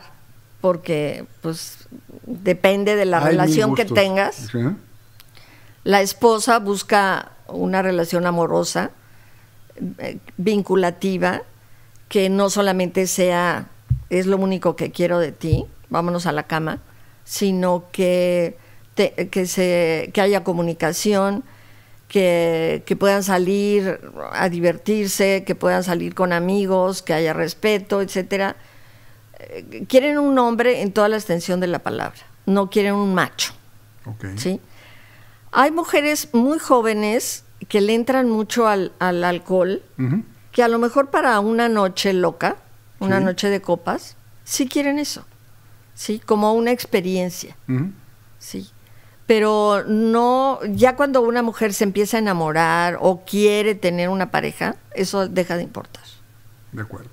porque pues depende de la relación que tengas. La esposa busca una relación amorosa, eh, vinculativa, que no solamente sea es lo único que quiero de ti, vámonos a la cama, sino que, que haya comunicación, que, puedan salir a divertirse, que puedan salir con amigos, que haya respeto, etcétera. Eh, quieren un hombre en toda la extensión de la palabra, no quieren un macho. ¿sí? Hay mujeres muy jóvenes que le entran mucho al, alcohol, que a lo mejor para una noche loca, una noche de copas, sí quieren eso, sí, como una experiencia, sí pero no, ya cuando una mujer se empieza a enamorar o quiere tener una pareja, eso deja de importar. De acuerdo.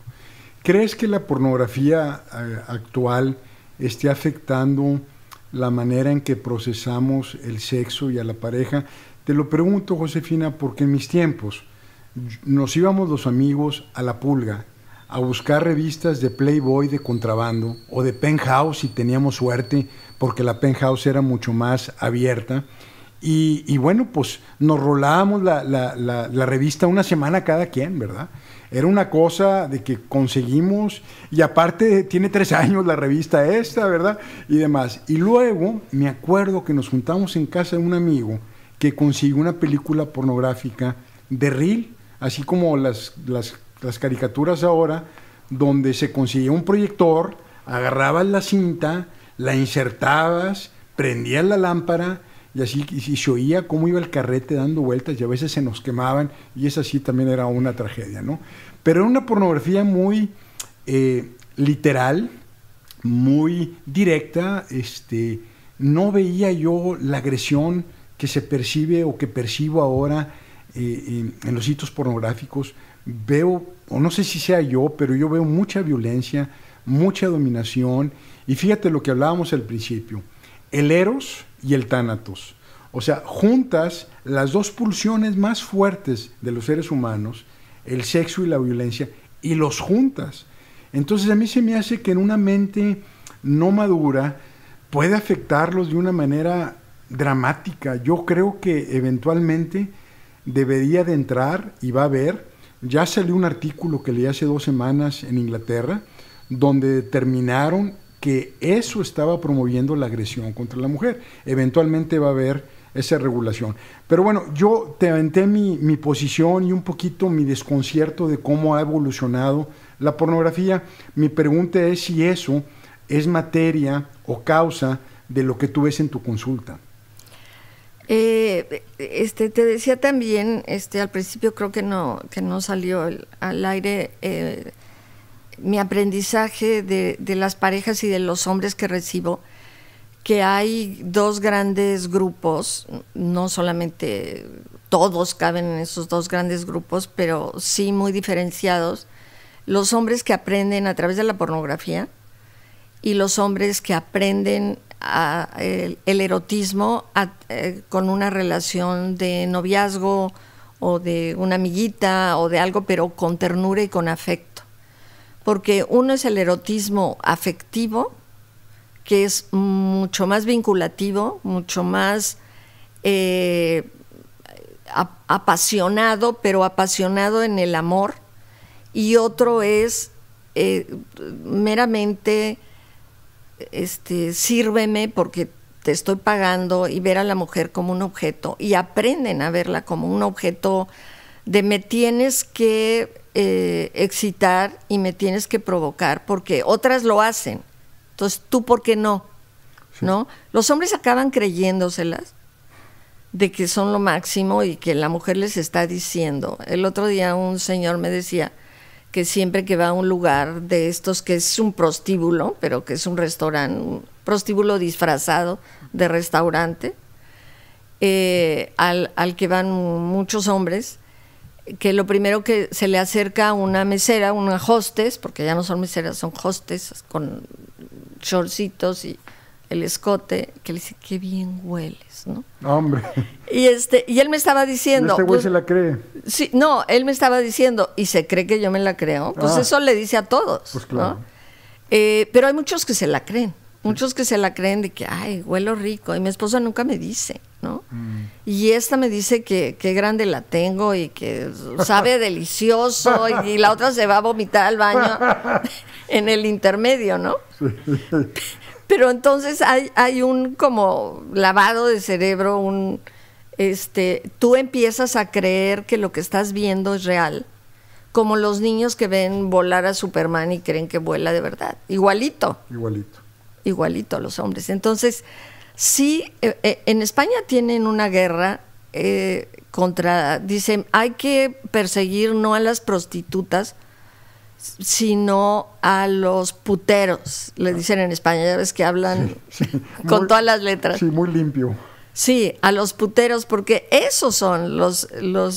¿Crees que la pornografía eh, actual esté afectando la manera en que procesamos el sexo y a la pareja? Te lo pregunto, Josefina, porque en mis tiempos nos íbamos los amigos a la pulga a buscar revistas de Playboy de contrabando o de Penthouse si teníamos suerte, porque la Penthouse era mucho más abierta. Y, bueno, pues nos rolábamos la, revista una semana cada quien, ¿verdad? era una cosa de que conseguimos, y aparte tiene tres años la revista esta, ¿verdad? Y demás. Y luego me acuerdo que nos juntamos en casa de un amigo que consiguió una película pornográfica de reel, así como las, las las caricaturas ahora, donde se consiguió un proyector, agarrabas la cinta, la insertabas, prendías la lámpara y así y se oía cómo iba el carrete dando vueltas y a veces se nos quemaban y esa sí también era una tragedia, ¿no? Pero era una pornografía muy eh, literal, muy directa, este, no veía yo la agresión que se percibe o que percibo ahora eh, en, en los hitos pornográficos, veo, o no sé si sea yo, pero yo veo mucha violencia, mucha dominación. Y fíjate lo que hablábamos al principio, el eros y el tánatos. O sea, juntas las dos pulsiones más fuertes de los seres humanos, el sexo y la violencia, y los juntas. Entonces a mí se me hace que en una mente no madura puede afectarlos de una manera dramática. Yo creo que eventualmente debería de entrar y va a haber ya salió un artículo que leí hace dos semanas en Inglaterra donde determinaron que eso estaba promoviendo la agresión contra la mujer. Eventualmente va a haber esa regulación. Pero bueno, yo te aventé mi, mi posición y un poquito mi desconcierto de cómo ha evolucionado la pornografía. Mi pregunta es si eso es materia o causa de lo que tú ves en tu consulta. Eh, este, te decía también, este, al principio creo que no, que no salió al aire eh, mi aprendizaje de, de, las parejas y de los hombres que recibo, que hay dos grandes grupos, no solamente todos caben en esos dos grandes grupos, pero sí muy diferenciados. Los hombres que aprenden a través de la pornografía, y los hombres que aprenden el, erotismo eh, con una relación de noviazgo o de una amiguita o de algo, pero con ternura y con afecto. Porque uno es el erotismo afectivo, que es mucho más vinculativo, mucho más eh, apasionado, pero apasionado en el amor, y otro es eh, meramente este, sírveme porque te estoy pagando y ver a la mujer como un objeto y aprenden a verla como un objeto de me tienes que eh, excitar y me tienes que provocar porque otras lo hacen. Entonces, ¿tú por qué no? ¿No? Los hombres acaban creyéndoselas de que son lo máximo y que la mujer les está diciendo. El otro día un señor me decía, que siempre que va a un lugar de estos que es un prostíbulo, pero que es un restaurante, un prostíbulo disfrazado de restaurante, eh, al, que van muchos hombres, que lo primero que se le acerca una mesera, una hostess, porque ya no son meseras, son hostes con shortcitos y el escote, que le dice, qué bien hueles, ¿no? Hombre. Y, este, y él me estaba diciendo... Este güey pues, se la cree. Sí, no, él me estaba diciendo, y se cree que yo me la creo, pues ah. eso le dice a todos, pues claro. Eh, pero hay muchos que se la creen, muchos que se la creen de que, ay, huelo rico, y mi esposa nunca me dice, ¿no? Mm. Y esta me dice que qué grande la tengo y que sabe delicioso, y, la otra se va a vomitar al baño en el intermedio, ¿no? Sí. Pero entonces hay, hay un como lavado de cerebro, un este, tú empiezas a creer que lo que estás viendo es real, como los niños que ven volar a Superman y creen que vuela de verdad, igualito. Igualito. Igualito a los hombres. Entonces, sí, e, e, en España tienen una guerra eh, contra, dicen, hay que perseguir no a las prostitutas, sino a los puteros, le dicen en español, ya que hablan con todas las letras. Sí, muy limpio. Sí, a los puteros, porque esos son los,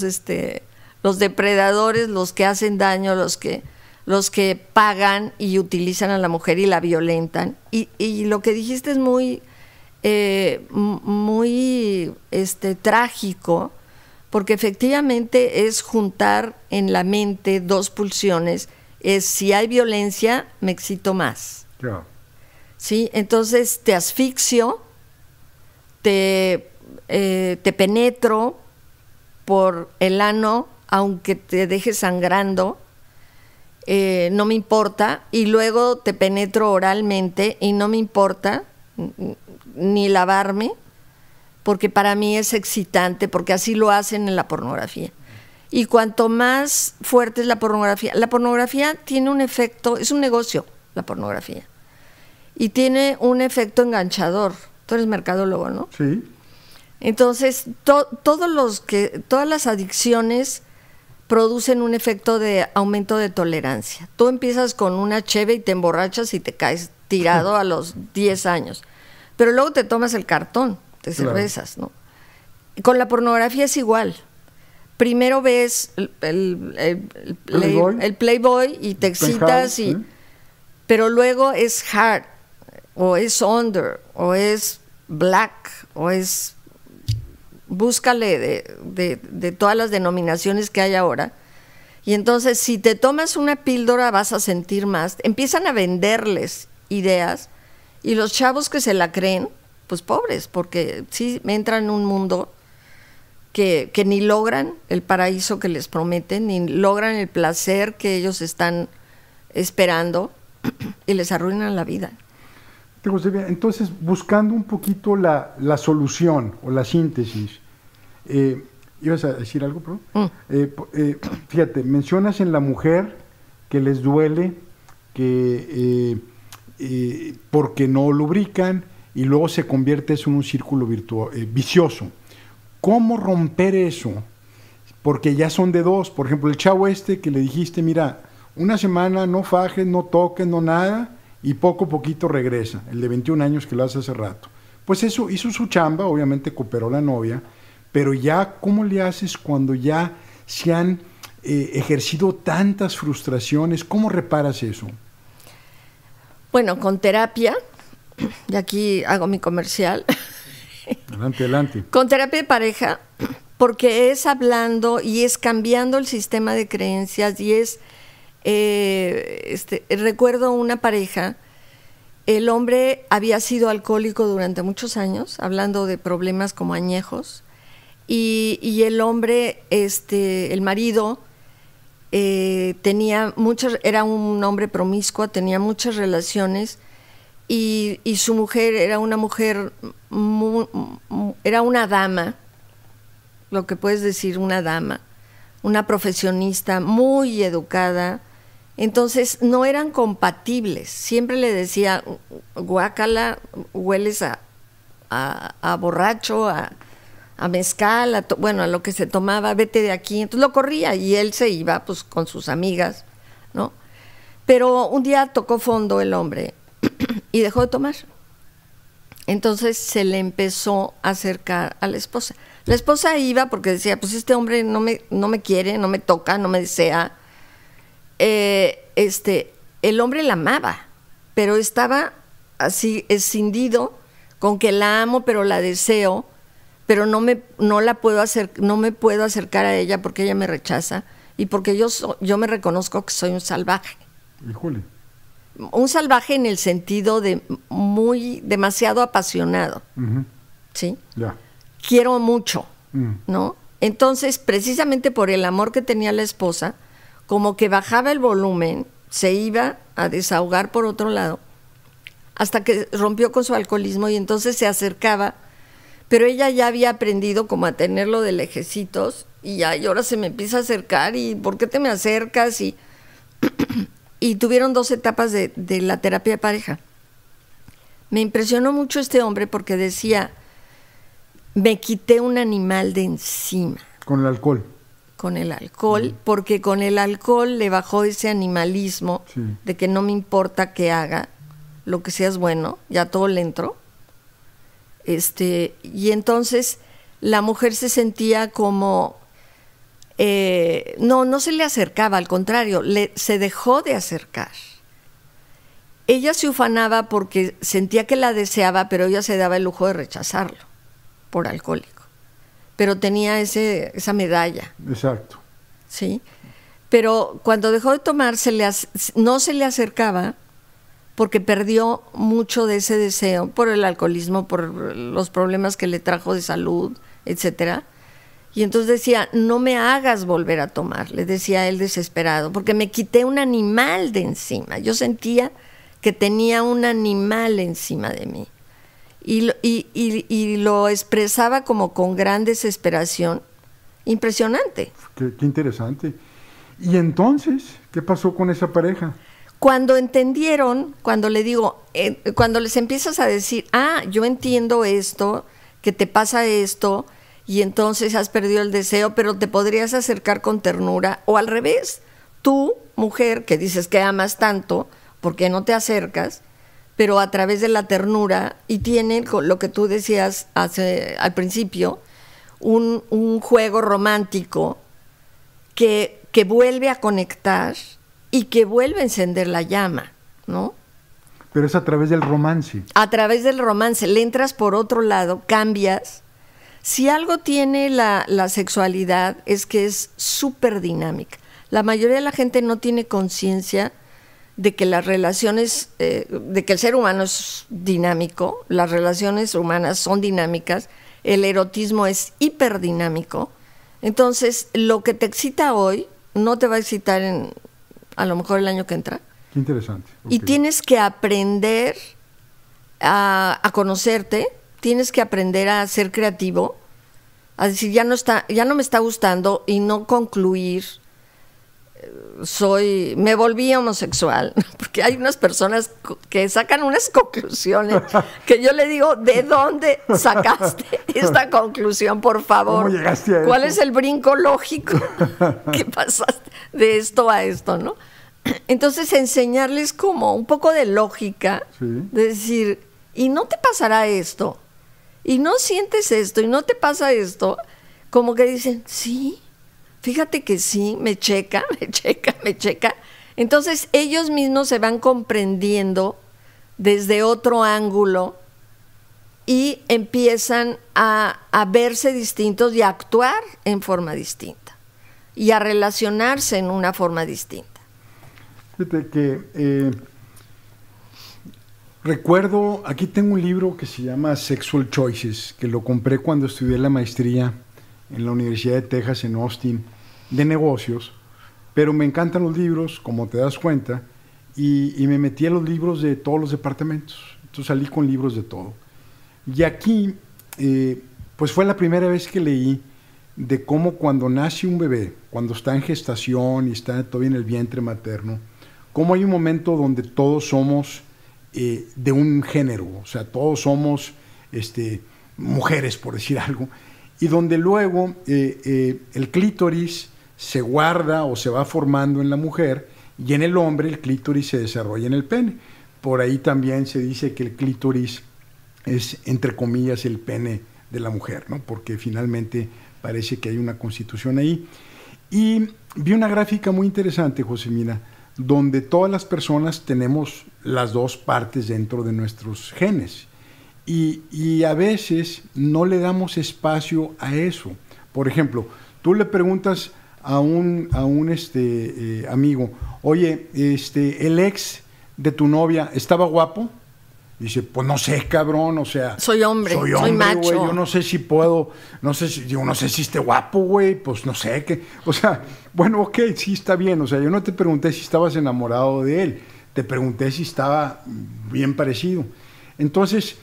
este, los, depredadores, los que hacen daño, los que, los que pagan y utilizan a la mujer y la violentan. Y, y lo que dijiste es muy, eh, muy este, trágico, porque efectivamente es juntar en la mente dos pulsiones es si hay violencia, me excito más. ¿Sí? Entonces te asfixio, eh, te, penetro por el ano, aunque te deje sangrando, eh, no me importa, y luego te penetro oralmente y no me importa ni lavarme, porque para mí es excitante, porque así lo hacen en la pornografía y cuanto más fuerte es la pornografía. La pornografía tiene un efecto, es un negocio la pornografía, y tiene un efecto enganchador. Tú eres mercadólogo, ¿no? Sí. Entonces, todos los que, todas las adicciones producen un efecto de aumento de tolerancia. Tú empiezas con una cheve y te emborrachas y te caes tirado a los 10 años. Pero luego te tomas el cartón de cervezas, ¿no? Con la pornografía es igual primero ves el, Playboy. y te excitas, ¿eh? pero luego es hard, o es under, o es black, o es... Búscale de, todas las denominaciones que hay ahora. Y entonces, si te tomas una píldora, vas a sentir más. Empiezan a venderles ideas y los chavos que se la creen, pues pobres, porque sí me entran en un mundo que, ni logran el paraíso que les prometen, ni logran el placer que ellos están esperando y les arruinan la vida. Entonces, buscando un poquito la, la solución o la síntesis, eh, ¿ibas a decir algo, Pro? Mm. Eh, eh, fíjate, mencionas en la mujer que les duele, que porque no lubrican y luego se convierte en un círculo vicioso. ¿Cómo romper eso? Porque ya son de dos. Por ejemplo, el chavo este que le dijiste, mira, una semana no fajes, no toques, no nada, y poco a poquito regresa, el de 21 años que lo hace hace rato. Pues eso hizo su chamba, obviamente cooperó la novia, pero ya, ¿cómo le haces cuando ya se han eh, ejercido tantas frustraciones? ¿Cómo reparas eso? Bueno, con terapia, y aquí hago mi comercial. Adelante, adelante. Con terapia de pareja, porque es hablando y es cambiando el sistema de creencias y es, eh, este, recuerdo una pareja, el hombre había sido alcohólico durante muchos años, hablando de problemas como añejos, y, el hombre, este, el marido, eh, tenía era un hombre promiscuo, tenía muchas relaciones y, su mujer era una mujer, era una dama, lo que puedes decir una dama, una profesionista muy educada. Entonces no eran compatibles. Siempre le decía, guácala, hueles a, borracho, a, mezcal, a bueno, a lo que se tomaba, vete de aquí. Entonces lo corría y él se iba pues con sus amigas, ¿no? Pero un día tocó fondo el hombre y dejó de tomar. Entonces se le empezó a acercar a la esposa. La esposa iba porque decía, pues este hombre no me, no me quiere, no me toca, no me desea. Eh, este, el hombre la amaba, pero estaba así escindido con que la amo, pero la deseo, pero no me, no la puedo hacer, no me puedo acercar a ella porque ella me rechaza y porque yo, yo me reconozco que soy un salvaje. Híjole un salvaje en el sentido de muy demasiado apasionado. ¿Sí? Quiero mucho, mm. ¿no? Entonces, precisamente por el amor que tenía la esposa, como que bajaba el volumen, se iba a desahogar por otro lado, hasta que rompió con su alcoholismo y entonces se acercaba, pero ella ya había aprendido como a tenerlo de lejecitos y ya, y ahora se me empieza a acercar y ¿por qué te me acercas? Y y tuvieron dos etapas de, la terapia de pareja. Me impresionó mucho este hombre porque decía, me quité un animal de encima. Con el alcohol. Con el alcohol, porque con el alcohol le bajó ese animalismo de que no me importa qué haga, lo que seas bueno, ya todo le entró. Este, y entonces la mujer se sentía como eh, no, no se le acercaba, al contrario, le, se dejó de acercar. Ella se ufanaba porque sentía que la deseaba, pero ella se daba el lujo de rechazarlo por alcohólico. Pero tenía esa medalla. Exacto. Sí. Pero cuando dejó de tomar, no se le acercaba porque perdió mucho de ese deseo por el alcoholismo, por los problemas que le trajo de salud, etcétera y entonces decía, no me hagas volver a tomar, le decía él desesperado, porque me quité un animal de encima. Yo sentía que tenía un animal encima de mí. Y, y, y, lo expresaba como con gran desesperación. Impresionante. Qué, interesante. ¿Y entonces qué pasó con esa pareja? Cuando entendieron, cuando le digo, eh, cuando les empiezas a decir, ah, yo entiendo esto, que te pasa esto, y entonces has perdido el deseo, pero te podrías acercar con ternura o al revés, tú, mujer, que dices que amas tanto, ¿por qué no te acercas? Pero a través de la ternura y tiene lo que tú decías al principio, un, juego romántico que, que vuelve a conectar y que vuelve a encender la llama, ¿no? Pero es a través del romance. A través del romance, le entras por otro lado, cambias si algo tiene la, sexualidad es que es súper dinámica. La mayoría de la gente no tiene conciencia de que las relaciones, eh, de que el ser humano es dinámico, las relaciones humanas son dinámicas, el erotismo es hiperdinámico. Entonces, lo que te excita hoy no te va a excitar a lo mejor el año que entra. Qué interesante. Y tienes que aprender a conocerte, tienes que aprender a ser creativo, a decir, ya no, está, ya no me está gustando y no concluir eh, soy, me volví homosexual, porque hay unas personas que sacan unas conclusiones que yo le digo, ¿de dónde sacaste esta conclusión, por favor? ¿Cuál es el brinco lógico que pasaste de esto a esto, no? Entonces, enseñarles como un poco de lógica, de decir, ¿y no te pasará esto? y no sientes esto y no te pasa esto, como que dicen, sí, fíjate que sí, me checa, me checa, me checa. Entonces ellos mismos se van comprendiendo desde otro ángulo y empiezan a, verse distintos y a actuar en forma distinta y a relacionarse en una forma distinta. Fíjate que eh, Recuerdo, aquí tengo un libro que se llama Sexual Choices, que lo compré cuando estudié la maestría en la Universidad de Texas en Austin de negocios, pero me encantan los libros, como te das cuenta, y, me metí a los libros de todos los departamentos. Entonces salí con libros de todo. Y aquí, eh, pues fue la primera vez que leí de cómo cuando nace un bebé, cuando está en gestación y está todavía en el vientre materno, cómo hay un momento donde todos somos eh, de un género, o sea, todos somos este, mujeres, por decir algo, y donde luego eh, eh, el clítoris se guarda o se va formando en la mujer y en el hombre el clítoris se desarrolla en el pene. Por ahí también se dice que el clítoris es, entre comillas, el pene de la mujer, ¿no? porque finalmente parece que hay una constitución ahí. Y vi una gráfica muy interesante, Josemina donde todas las personas tenemos las dos partes dentro de nuestros genes. Y, a veces no le damos espacio a eso. Por ejemplo, tú le preguntas a un, a un este, eh, amigo, oye, este, el ex de tu novia estaba guapo, Dice, pues no sé, cabrón, o sea. Soy hombre, soy, macho. yo no sé si puedo, no sé si, yo no sé si esté guapo, güey, pues no sé qué. O sea, bueno, ok, sí está bien, o sea, yo no te pregunté si estabas enamorado de él, te pregunté si estaba bien parecido. Entonces,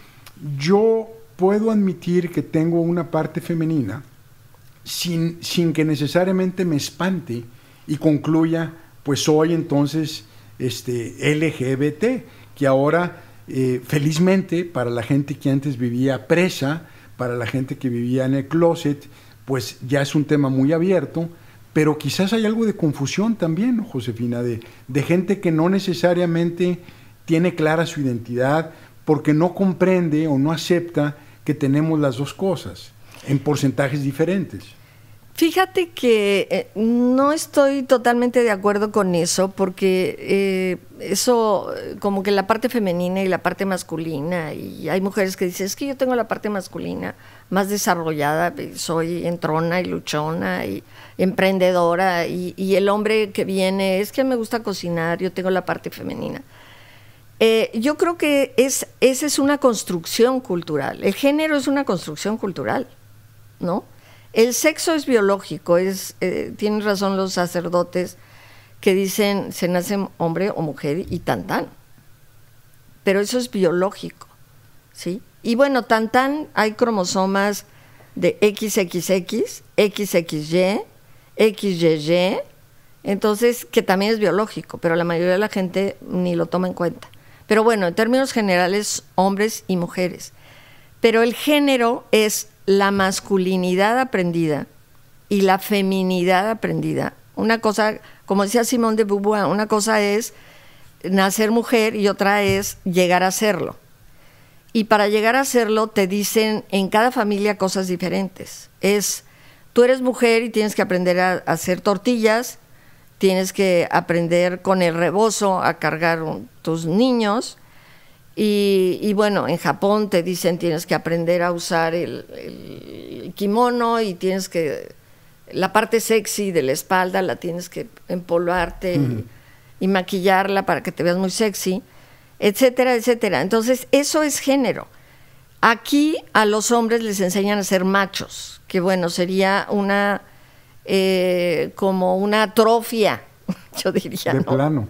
yo puedo admitir que tengo una parte femenina sin, sin que necesariamente me espante y concluya, pues soy entonces este, LGBT, que ahora eh, felizmente para la gente que antes vivía presa, para la gente que vivía en el closet, pues ya es un tema muy abierto, pero quizás hay algo de confusión también, Josefina, de gente que no necesariamente tiene clara su identidad porque no comprende o no acepta que tenemos las dos cosas en porcentajes diferentes. Fíjate que eh, no estoy totalmente de acuerdo con eso, porque eh, eso, como que la parte femenina y la parte masculina, y hay mujeres que dicen, es que yo tengo la parte masculina más desarrollada, eh, soy entrona y luchona y emprendedora, y, el hombre que viene, es que me gusta cocinar, yo tengo la parte femenina. yo creo que esa es una construcción cultural, el género es una construcción cultural, ¿no? El sexo es biológico, es, eh, tienen razón los sacerdotes que dicen se nace hombre o mujer y tan Pero eso es biológico, ¿sí? Y bueno, tan hay cromosomas de XXX, XXY, XYY, entonces, que también es biológico, pero la mayoría de la gente ni lo toma en cuenta. Pero bueno, en términos generales, hombres y mujeres. Pero el género es la masculinidad aprendida y la feminidad aprendida. Una cosa, como decía Simón de Beauvoir, una cosa es nacer mujer y otra es llegar a serlo. Y para llegar a serlo te dicen en cada familia cosas diferentes. Es, tú eres mujer y tienes que aprender a, hacer tortillas, tienes que aprender con el rebozo a cargar tus niños, y, bueno, en Japón te dicen tienes que aprender a usar el, kimono y tienes que, la parte sexy de la espalda la tienes que empolvarte y, maquillarla para que te veas muy sexy, etcétera, etcétera. Entonces, eso es género. Aquí a los hombres les enseñan a ser machos, que bueno, sería una, eh, como una atrofia, yo diría. De plano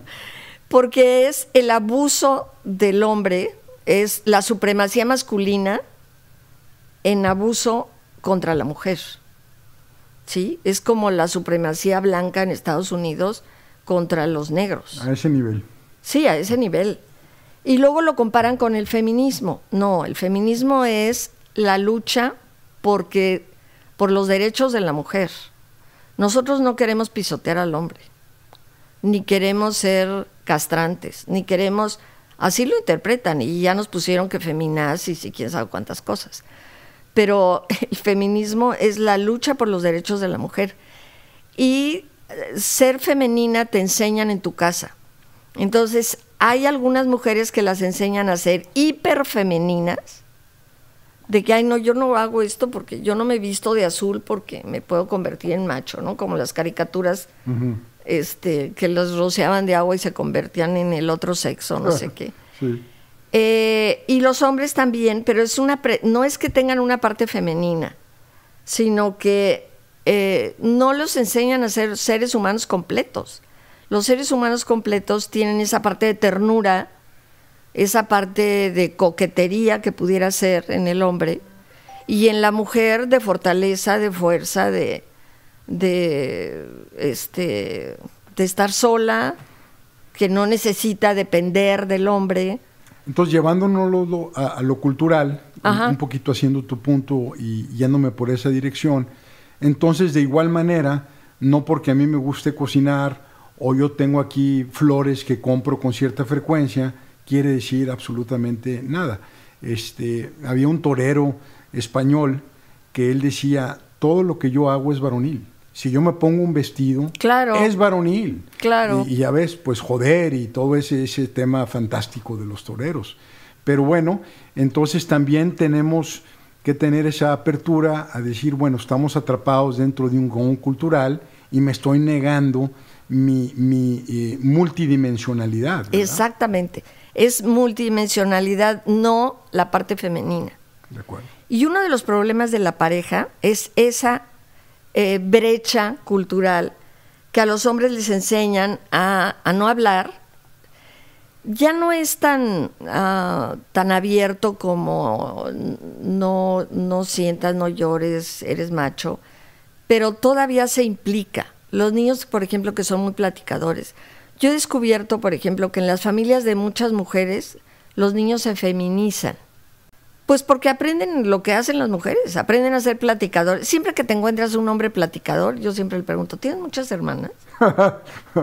porque es el abuso del hombre, es la supremacía masculina en abuso contra la mujer. ¿Sí? Es como la supremacía blanca en Estados Unidos contra los negros. A ese nivel. Sí, a ese nivel. Y luego lo comparan con el feminismo. No, el feminismo es la lucha porque, por los derechos de la mujer. Nosotros no queremos pisotear al hombre ni queremos ser castrantes, ni queremos, así lo interpretan y ya nos pusieron que feminaz y quién sabe cuántas cosas. Pero el feminismo es la lucha por los derechos de la mujer y eh, ser femenina te enseñan en tu casa. Entonces, hay algunas mujeres que las enseñan a ser hiperfemeninas, de que, ay, no, yo no hago esto porque yo no me visto de azul porque me puedo convertir en macho, ¿no? Como las caricaturas este, que los rociaban de agua y se convertían en el otro sexo, no sé ah, qué. Eh, y los hombres también, pero es una no es que tengan una parte femenina, sino que eh, no los enseñan a ser seres humanos completos. Los seres humanos completos tienen esa parte de ternura, esa parte de coquetería que pudiera ser en el hombre, y en la mujer de fortaleza, de fuerza, de, de, este, de estar sola, que no necesita depender del hombre. Entonces, llevándonos a, lo cultural, un poquito haciendo tu punto y yéndome por esa dirección, entonces de igual manera, no porque a mí me guste cocinar o yo tengo aquí flores que compro con cierta frecuencia, quiere decir absolutamente nada. Este, había un torero español que él decía, todo lo que yo hago es varonil si yo me pongo un vestido, es varonil. Claro. Y, ya ves, pues joder y todo ese, tema fantástico de los toreros. Pero bueno, entonces también tenemos que tener esa apertura a decir, bueno, estamos atrapados dentro de un gong cultural y me estoy negando mi, eh, multidimensionalidad. Exactamente. Es multidimensionalidad, no la parte femenina. De acuerdo. Y uno de los problemas de la pareja es esa eh, brecha cultural que a los hombres les enseñan a, no hablar, ya no es tan, ah, tan abierto como no, no sientas, no llores, eres macho, pero todavía se implica. Los niños, por ejemplo, que son muy platicadores. Yo he descubierto, por ejemplo, que en las familias de muchas mujeres los niños se feminizan. Pues porque aprenden lo que hacen las mujeres, aprenden a ser platicadores. Siempre que te encuentras un hombre platicador, yo siempre le pregunto, ¿tienes muchas hermanas?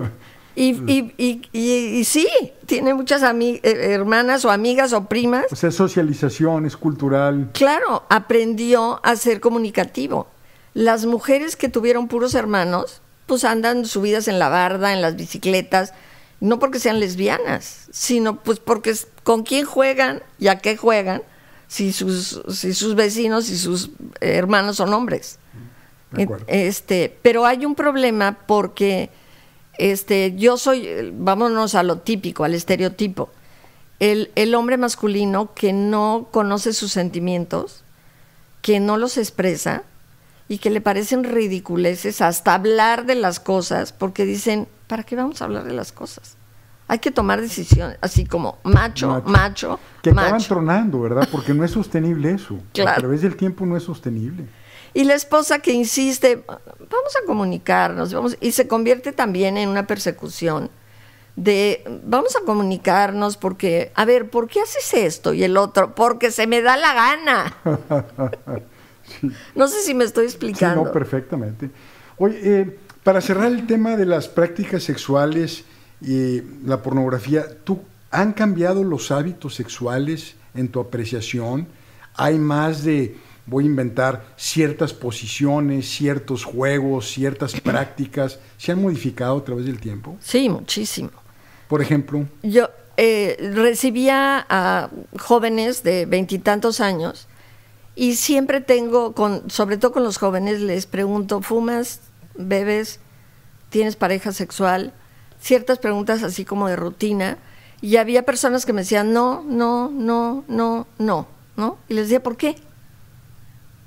Y, y, sí, tiene muchas eh, hermanas o amigas o primas. O sea, socialización es cultural. Claro, aprendió a ser comunicativo. Las mujeres que tuvieron puros hermanos, pues andan subidas en la barda, en las bicicletas, no porque sean lesbianas, sino pues porque con quién juegan y a qué juegan si sus, si sus vecinos y sus hermanos son hombres. este, pero hay un problema porque este, yo soy, vámonos a lo típico, al estereotipo. El, el hombre masculino que no conoce sus sentimientos, que no los expresa y que le parecen ridiculeces hasta hablar de las cosas, porque dicen, ¿para qué vamos a hablar de las cosas? Hay que tomar decisiones, así como macho, macho, macho. que acaban tronando, ¿verdad? Porque no es sostenible eso. Claro. A través del tiempo no es sostenible. Y la esposa que insiste, vamos a comunicarnos, y se convierte también en una persecución de vamos a comunicarnos porque, a ver, ¿por qué haces esto? Y el otro, porque se me da la gana. No sé si me estoy explicando. no, perfectamente. Oye, eh, para cerrar el tema de las prácticas sexuales, y la pornografía, ¿tú, ¿han cambiado los hábitos sexuales en tu apreciación? ¿Hay más de, voy a inventar ciertas posiciones, ciertos juegos, ciertas prácticas? ¿Se han modificado a través del tiempo? Sí, muchísimo. Por ejemplo. Yo eh, recibía a jóvenes de veintitantos años y siempre tengo, sobre todo con los jóvenes, les pregunto, ¿fumas? ¿Bebes? ¿Tienes pareja sexual? ciertas preguntas así como de rutina y había personas que me decían no, no, no, no, no, ¿no? Y les decía, ¿por qué?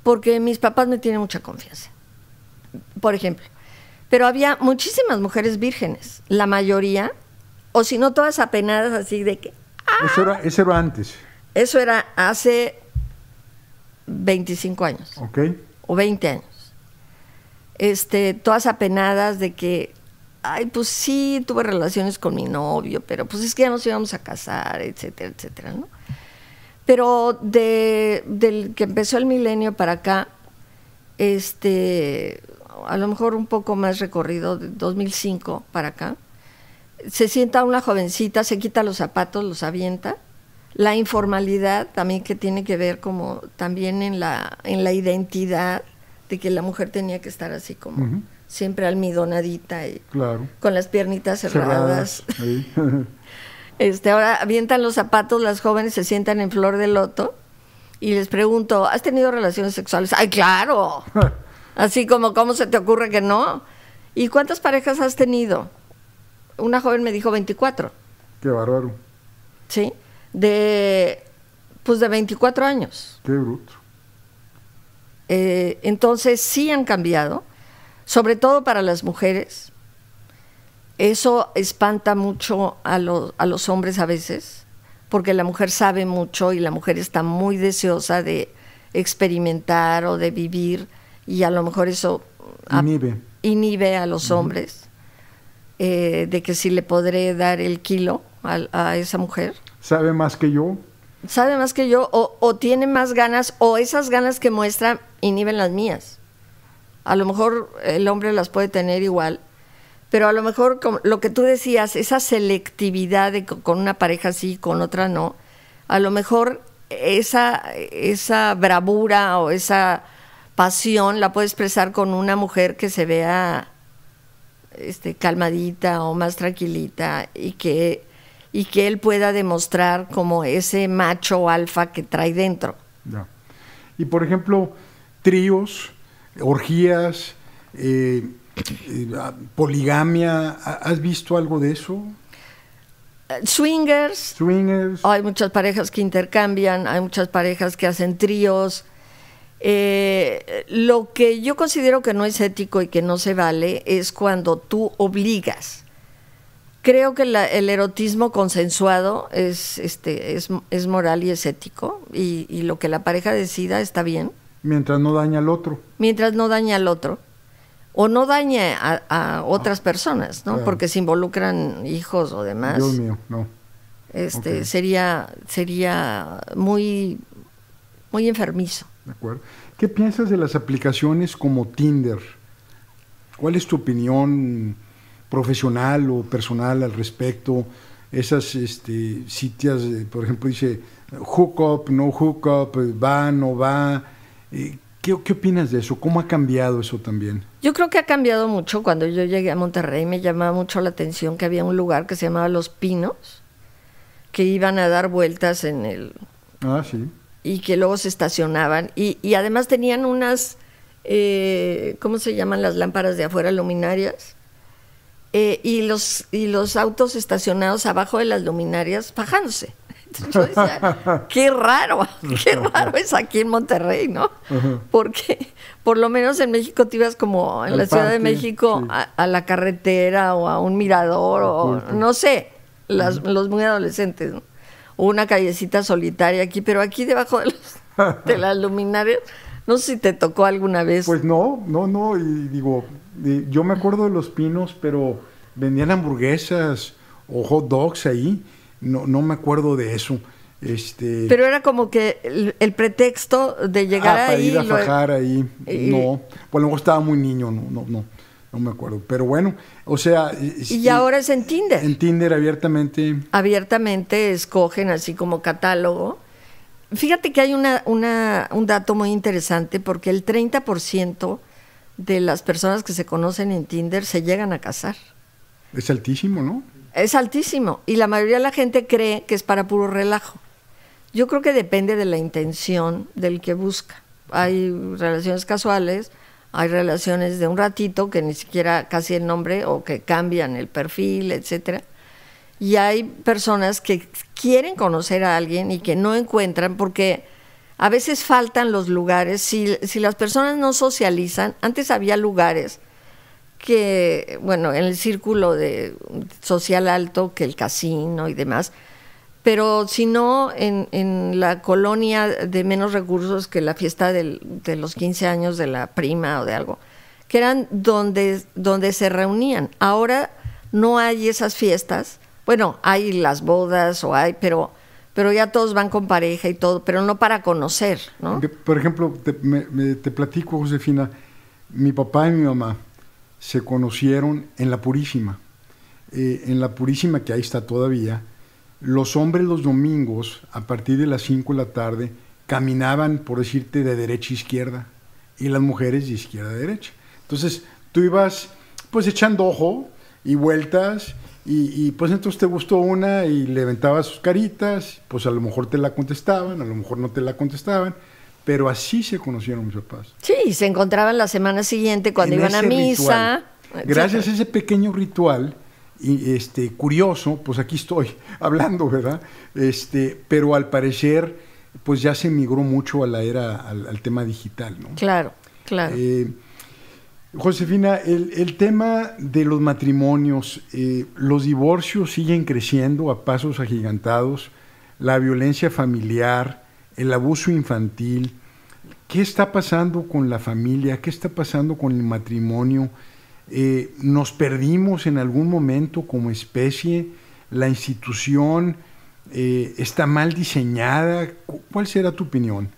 Porque mis papás me tienen mucha confianza, por ejemplo. Pero había muchísimas mujeres vírgenes, la mayoría, o si no todas apenadas así de que... Ah". Eso, era, eso era antes. Eso era hace 25 años. Ok. O 20 años. Este, todas apenadas de que ay, pues sí, tuve relaciones con mi novio, pero pues es que ya nos íbamos a casar, etcétera, etcétera, ¿no? Pero de, del que empezó el milenio para acá, este, a lo mejor un poco más recorrido, de 2005 para acá, se sienta una jovencita, se quita los zapatos, los avienta. La informalidad también que tiene que ver como también en la, en la identidad de que la mujer tenía que estar así como siempre almidonadita y con las piernitas cerradas. este, ahora avientan los zapatos, las jóvenes se sientan en flor de loto y les pregunto, ¿has tenido relaciones sexuales? ¡Ay, claro! Así como, ¿cómo se te ocurre que no? ¿Y cuántas parejas has tenido? Una joven me dijo 24. ¡Qué bárbaro! Sí, de, pues de 24 años. ¡Qué bruto! Eh, entonces sí han cambiado sobre todo para las mujeres. Eso espanta mucho a los, hombres a veces, porque la mujer sabe mucho y la mujer está muy deseosa de experimentar o de vivir y a lo mejor eso inhibe, a los hombres eh, de que si le podré dar el kilo a, esa mujer. ¿Sabe más que yo? Sabe más que yo o, o tiene más ganas o esas ganas que muestra inhiben las mías. A lo mejor el hombre las puede tener igual, pero a lo mejor lo que tú decías, esa selectividad de con una pareja sí, con otra no, a lo mejor esa, esa bravura o esa pasión la puede expresar con una mujer que se vea este, calmadita o más tranquilita y que, y que él pueda demostrar como ese macho alfa que trae dentro. Y por ejemplo, tríos, orgías, eh, eh, ah, poligamia. ¿Has visto algo de eso? Eh, swingers. Hay muchas parejas que intercambian, hay muchas parejas que hacen tríos. lo que yo considero que no es ético y que no se vale es cuando tú obligas. Creo que el erotismo consensuado es, este, es, moral y es ético y lo que la pareja decida está bien. Mientras no daña al otro. Mientras no daña al otro. O no daña a, otras personas, ¿no? Porque se involucran hijos o demás. Dios mío, no. Este, sería, sería muy, muy enfermizo. De acuerdo. ¿Qué piensas de las aplicaciones como Tinder? ¿Cuál es tu opinión profesional o personal al respecto? Esas este, sitias, por ejemplo, dice hookup, no hookup, va, no va eh, ¿Qué, opinas de eso? ¿Cómo ha cambiado eso también? Yo creo que ha cambiado mucho. Cuando yo llegué a Monterrey me llamaba mucho la atención que había un lugar que se llamaba Los Pinos, que iban a dar vueltas en el... Ah, sí. Y que luego se estacionaban. Y, además tenían unas, eh, ¿cómo se llaman las lámparas de afuera luminarias? Eh, y, los, y los autos estacionados abajo de las luminarias bajándose. Yo decía, qué raro, qué raro es aquí en Monterrey, ¿no? Porque por lo menos en México te ibas como en la Ciudad de México a, la carretera o a un mirador o no sé, los muy adolescentes, ¿no? una callecita solitaria aquí, pero aquí debajo de, de las luminarias, no sé si te tocó alguna vez. Pues no, no, no, y digo, yo me acuerdo de los pinos, pero vendían hamburguesas o hot dogs ahí no, no me acuerdo de eso. Este, Pero era como que el, pretexto de ah, llegar ah, para Ir a fajar ahí. no, bueno pues luego estaba muy niño, no, no, no, no me acuerdo. Pero bueno, o sea. Y, este, ahora es en Tinder. En Tinder abiertamente. Abiertamente escogen así como catálogo. Fíjate que hay una, una, un dato muy interesante porque el 30% de las personas que se conocen en Tinder se llegan a casar. Es altísimo, ¿no? Es altísimo. Y la mayoría de la gente cree que es para puro relajo. Yo creo que depende de la intención del que busca. Hay relaciones casuales, hay relaciones de un ratito que ni siquiera casi el nombre o que cambian el perfil, etc. Y hay personas que quieren conocer a alguien y que no encuentran porque a veces faltan los lugares. si las personas no socializan, antes había lugares que, bueno, en el círculo de, social alto, que el casino y demás, pero si no, en, en la colonia de menos recursos que la fiesta de los 15 años de la prima o de algo, que eran donde, donde se reunían. Ahora no hay esas fiestas, bueno, hay las bodas o hay, pero pero ya todos van con pareja y todo, pero no para conocer, ¿no? Por ejemplo, te platico, Josefina, mi papá y mi mamá, se conocieron en la Purísima. Eh, en la Purísima, que ahí está todavía, los hombres los domingos, a partir de las 5 de la tarde, caminaban, por decirte, de derecha a izquierda, y las mujeres de izquierda a derecha. Entonces, tú ibas, pues, echando ojo y vueltas, y, pues entonces te gustó una y le sus caritas, pues a lo mejor te la contestaban, a lo mejor no te la contestaban, pero así se conocieron mis papás. Sí, se encontraban la semana siguiente cuando iban a misa. Gracias a ese pequeño ritual este, curioso, pues aquí estoy hablando, ¿verdad? Este, pero al parecer, pues ya se migró mucho a la era, al, tema digital, ¿no? Claro, claro. Eh, Josefina, el, tema de los matrimonios, eh, los divorcios siguen creciendo a pasos agigantados, la violencia familiar, el abuso infantil, ¿Qué está pasando con la familia? ¿Qué está pasando con el matrimonio? Eh, ¿Nos perdimos en algún momento como especie? ¿La institución eh, está mal diseñada? ¿Cuál será tu opinión?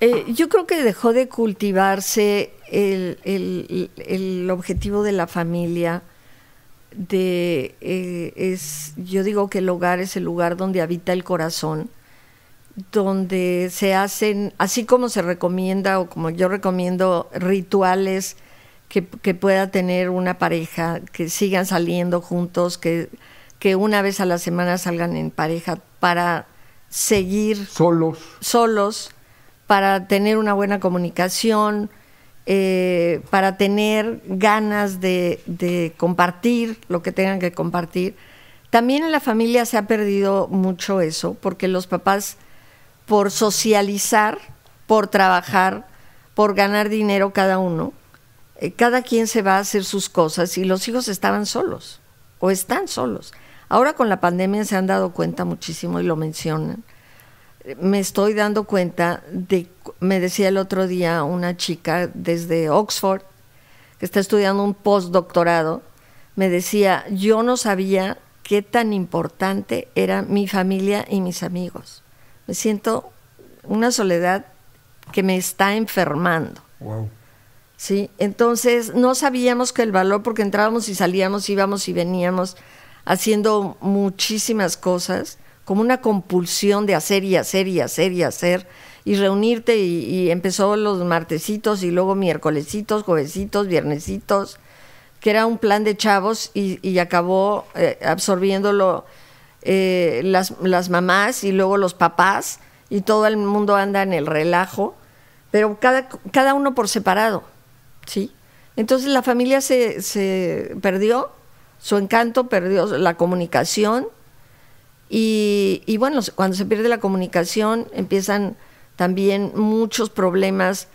Eh, yo creo que dejó de cultivarse el, objetivo de la familia, de es yo digo que el hogar es el lugar donde habita el corazón donde se hacen, así como se recomienda o como yo recomiendo, rituales que, pueda tener una pareja, que sigan saliendo juntos, que, que una vez a la semana salgan en pareja para seguir solos, solos para tener una buena comunicación, eh, para tener ganas de, de, compartir lo que tengan que compartir. También en la familia se ha perdido mucho eso, porque los papás por socializar, por trabajar, por ganar dinero cada uno. Eh, cada quien se va a hacer sus cosas y los hijos estaban solos o están solos. Ahora con la pandemia se han dado cuenta muchísimo y lo mencionan. Me estoy dando cuenta de, me decía el otro día una chica desde Oxford que está estudiando un postdoctorado, me decía, yo no sabía qué tan importante era mi familia y mis amigos me siento una soledad que me está enfermando. Wow. Sí, entonces no sabíamos que el valor, porque entrábamos y salíamos, íbamos y veníamos, haciendo muchísimas cosas, como una compulsión de hacer y hacer y hacer y hacer, y reunirte, y, empezó los martesitos y luego miércolesitos, juevesitos, viernesitos, que era un plan de chavos y, acabó eh, absorbiéndolo eh, las, mamás y luego los papás y todo el mundo anda en el relajo, pero cada, uno por separado, ¿sí? Entonces la familia se, se perdió, su encanto perdió la comunicación y, y, bueno, cuando se pierde la comunicación empiezan también muchos problemas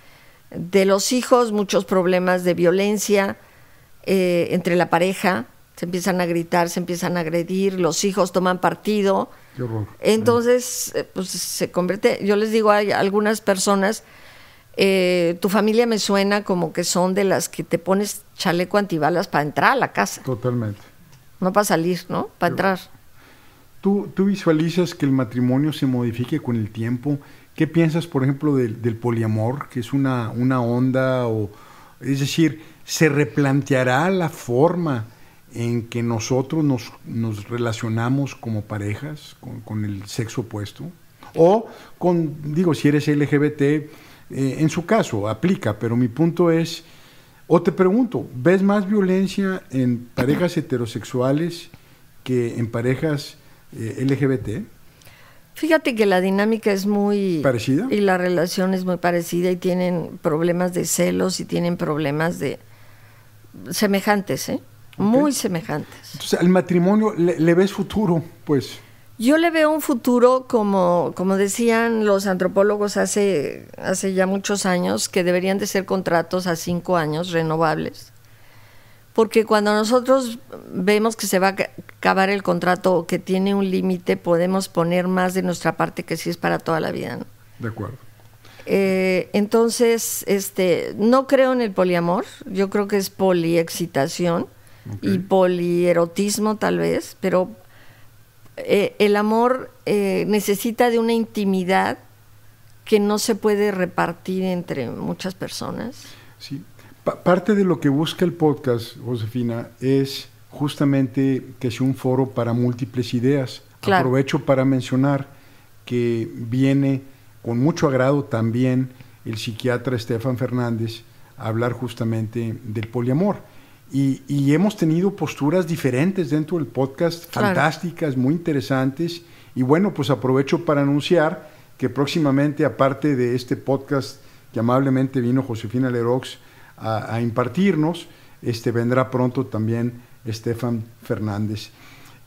de los hijos, muchos problemas de violencia eh, entre la pareja, se empiezan a gritar, se empiezan a agredir, los hijos toman partido. Qué horror. Entonces, eh, pues se convierte, yo les digo a algunas personas, eh, tu familia me suena como que son de las que te pones chaleco antibalas para entrar a la casa. Totalmente. No para salir, ¿no? Para entrar. ¿Tú, visualizas que el matrimonio se modifique con el tiempo? ¿Qué piensas, por ejemplo, del, poliamor, que es una, una onda? O, es decir, ¿se replanteará la forma en que nosotros nos, relacionamos como parejas con, el sexo opuesto, o con, digo, si eres LGBT, eh, en su caso, aplica, pero mi punto es, o te pregunto, ¿ves más violencia en parejas heterosexuales que en parejas eh, LGBT? Fíjate que la dinámica es muy parecida y la relación es muy parecida y tienen problemas de celos y tienen problemas de semejantes, ¿eh? Muy semejantes. Entonces, al matrimonio le, ves futuro, pues. Yo le veo un futuro como, como decían los antropólogos hace, hace ya muchos años, que deberían de ser contratos a cinco años renovables. Porque cuando nosotros vemos que se va a acabar el contrato o que tiene un límite, podemos poner más de nuestra parte que si es para toda la vida. De acuerdo. Eh, entonces, este, no creo en el poliamor, yo creo que es poliexcitación y polierotismo tal vez, pero eh, el amor eh, necesita de una intimidad que no se puede repartir entre muchas personas. Sí, parte de lo que busca el podcast, Josefina, es justamente que sea un foro para múltiples ideas. Aprovecho para mencionar que viene con mucho agrado también el psiquiatra Estefan Fernández a hablar justamente del poliamor. Y, hemos tenido posturas diferentes dentro del podcast, fantásticas, muy interesantes. Y bueno, pues aprovecho para anunciar que próximamente, aparte de este podcast que amablemente vino Josefina Lerox a, impartirnos, este, vendrá pronto también Estefan Fernández.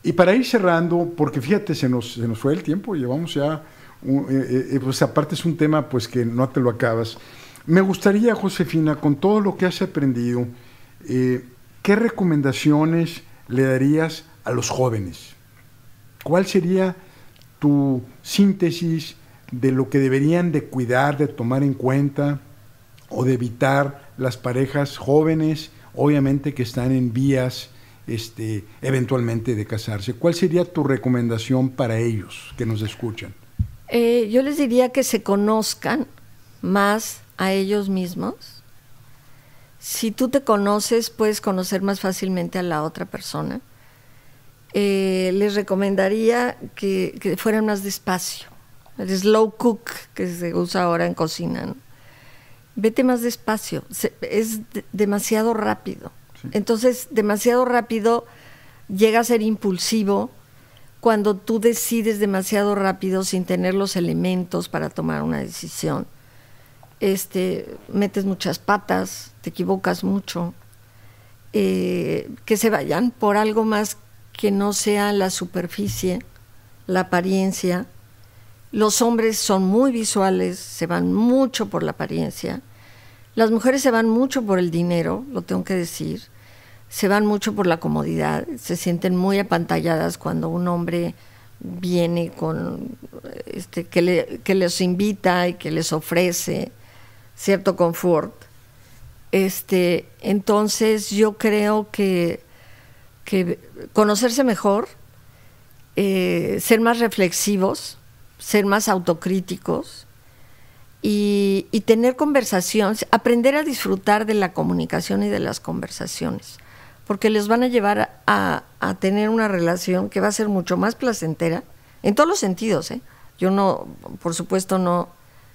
Y para ir cerrando, porque fíjate, se nos, se nos fue el tiempo, llevamos ya, eh, eh, eh, pues aparte es un tema pues que no te lo acabas. Me gustaría, Josefina, con todo lo que has aprendido, eh, ¿qué recomendaciones le darías a los jóvenes? ¿Cuál sería tu síntesis de lo que deberían de cuidar, de tomar en cuenta o de evitar las parejas jóvenes, obviamente que están en vías este, eventualmente de casarse? ¿Cuál sería tu recomendación para ellos que nos escuchan? Eh, yo les diría que se conozcan más a ellos mismos, si tú te conoces, puedes conocer más fácilmente a la otra persona. Eh, les recomendaría que, fueran más despacio. El slow cook que se usa ahora en cocina. Vete más despacio. es demasiado rápido. Entonces, demasiado rápido llega a ser impulsivo cuando tú decides demasiado rápido sin tener los elementos para tomar una decisión este, metes muchas patas, te equivocas mucho, eh, que se vayan por algo más que no sea la superficie, la apariencia. Los hombres son muy visuales, se van mucho por la apariencia. Las mujeres se van mucho por el dinero, lo tengo que decir. Se van mucho por la comodidad, se sienten muy apantalladas cuando un hombre viene con este, que les invita y que les ofrece cierto confort. Este, entonces yo creo que, conocerse mejor, eh, ser más reflexivos, ser más autocríticos y, tener conversaciones, aprender a disfrutar de la comunicación y de las conversaciones, porque les van a llevar a, tener una relación que va a ser mucho más placentera, en todos los sentidos. ¿eh? Yo no, por supuesto, no,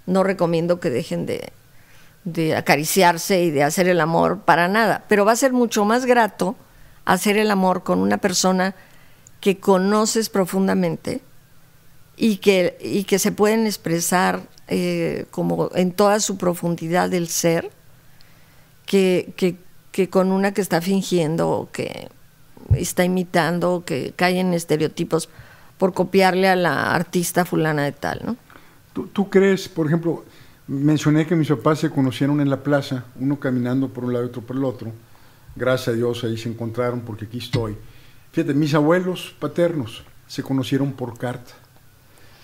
no recomiendo que dejen de, de acariciarse y de hacer el amor, para nada. Pero va a ser mucho más grato hacer el amor con una persona que conoces profundamente y que, y que se pueden expresar eh, como en toda su profundidad del ser, que, con una que está fingiendo o que está imitando o que cae en estereotipos por copiarle a la artista fulana de tal, ¿no? ¿Tú, tú crees, por ejemplo, Mencioné que mis papás se conocieron en la plaza, uno caminando por un lado y otro por el otro. Gracias a Dios ahí se encontraron porque aquí estoy. Fíjate, mis abuelos paternos se conocieron por carta.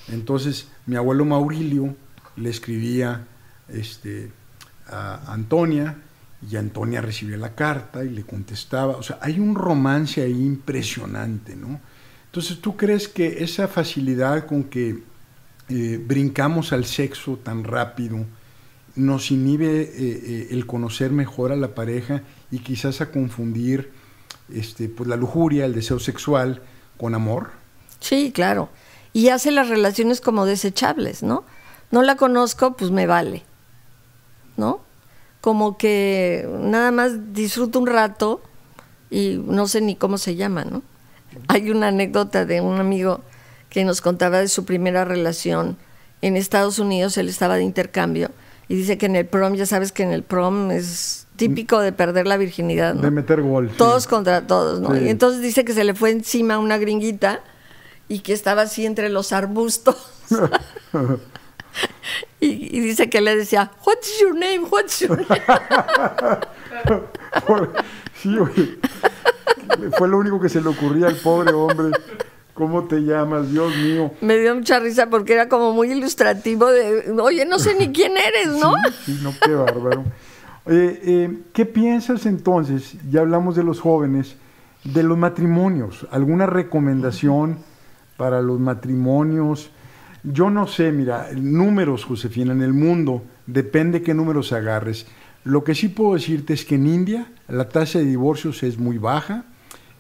Entonces, mi abuelo Maurilio le escribía este, a Antonia y Antonia recibía la carta y le contestaba. O sea, hay un romance ahí impresionante, ¿no? Entonces, ¿tú crees que esa facilidad con que eh, brincamos al sexo tan rápido, nos inhibe eh, eh, el conocer mejor a la pareja y quizás a confundir este, pues, la lujuria, el deseo sexual con amor. Sí, claro. Y hace las relaciones como desechables, ¿no? No la conozco, pues me vale, ¿no? Como que nada más disfruto un rato y no sé ni cómo se llama, ¿no? Hay una anécdota de un amigo que nos contaba de su primera relación en Estados Unidos, él estaba de intercambio y dice que en el prom, ya sabes que en el prom es típico de perder la virginidad, ¿no? De meter gol. Todos contra todos, ¿no? Y entonces dice que se le fue encima una gringuita y que estaba así entre los arbustos. y, dice que le decía, What's your name? What's your name? sí, fue lo único que se le ocurría al pobre hombre. ¿Cómo te llamas? Dios mío. Me dio mucha risa porque era como muy ilustrativo de, oye, no sé ni quién eres, ¿no? Sí, no, qué bárbaro. Eh, ¿Qué piensas entonces? Ya hablamos de los jóvenes, de los matrimonios. ¿Alguna recomendación para los matrimonios? Yo no sé, mira, números, Josefina, en el mundo, depende qué números agarres. Lo que sí puedo decirte es que en India la tasa de divorcios es muy baja.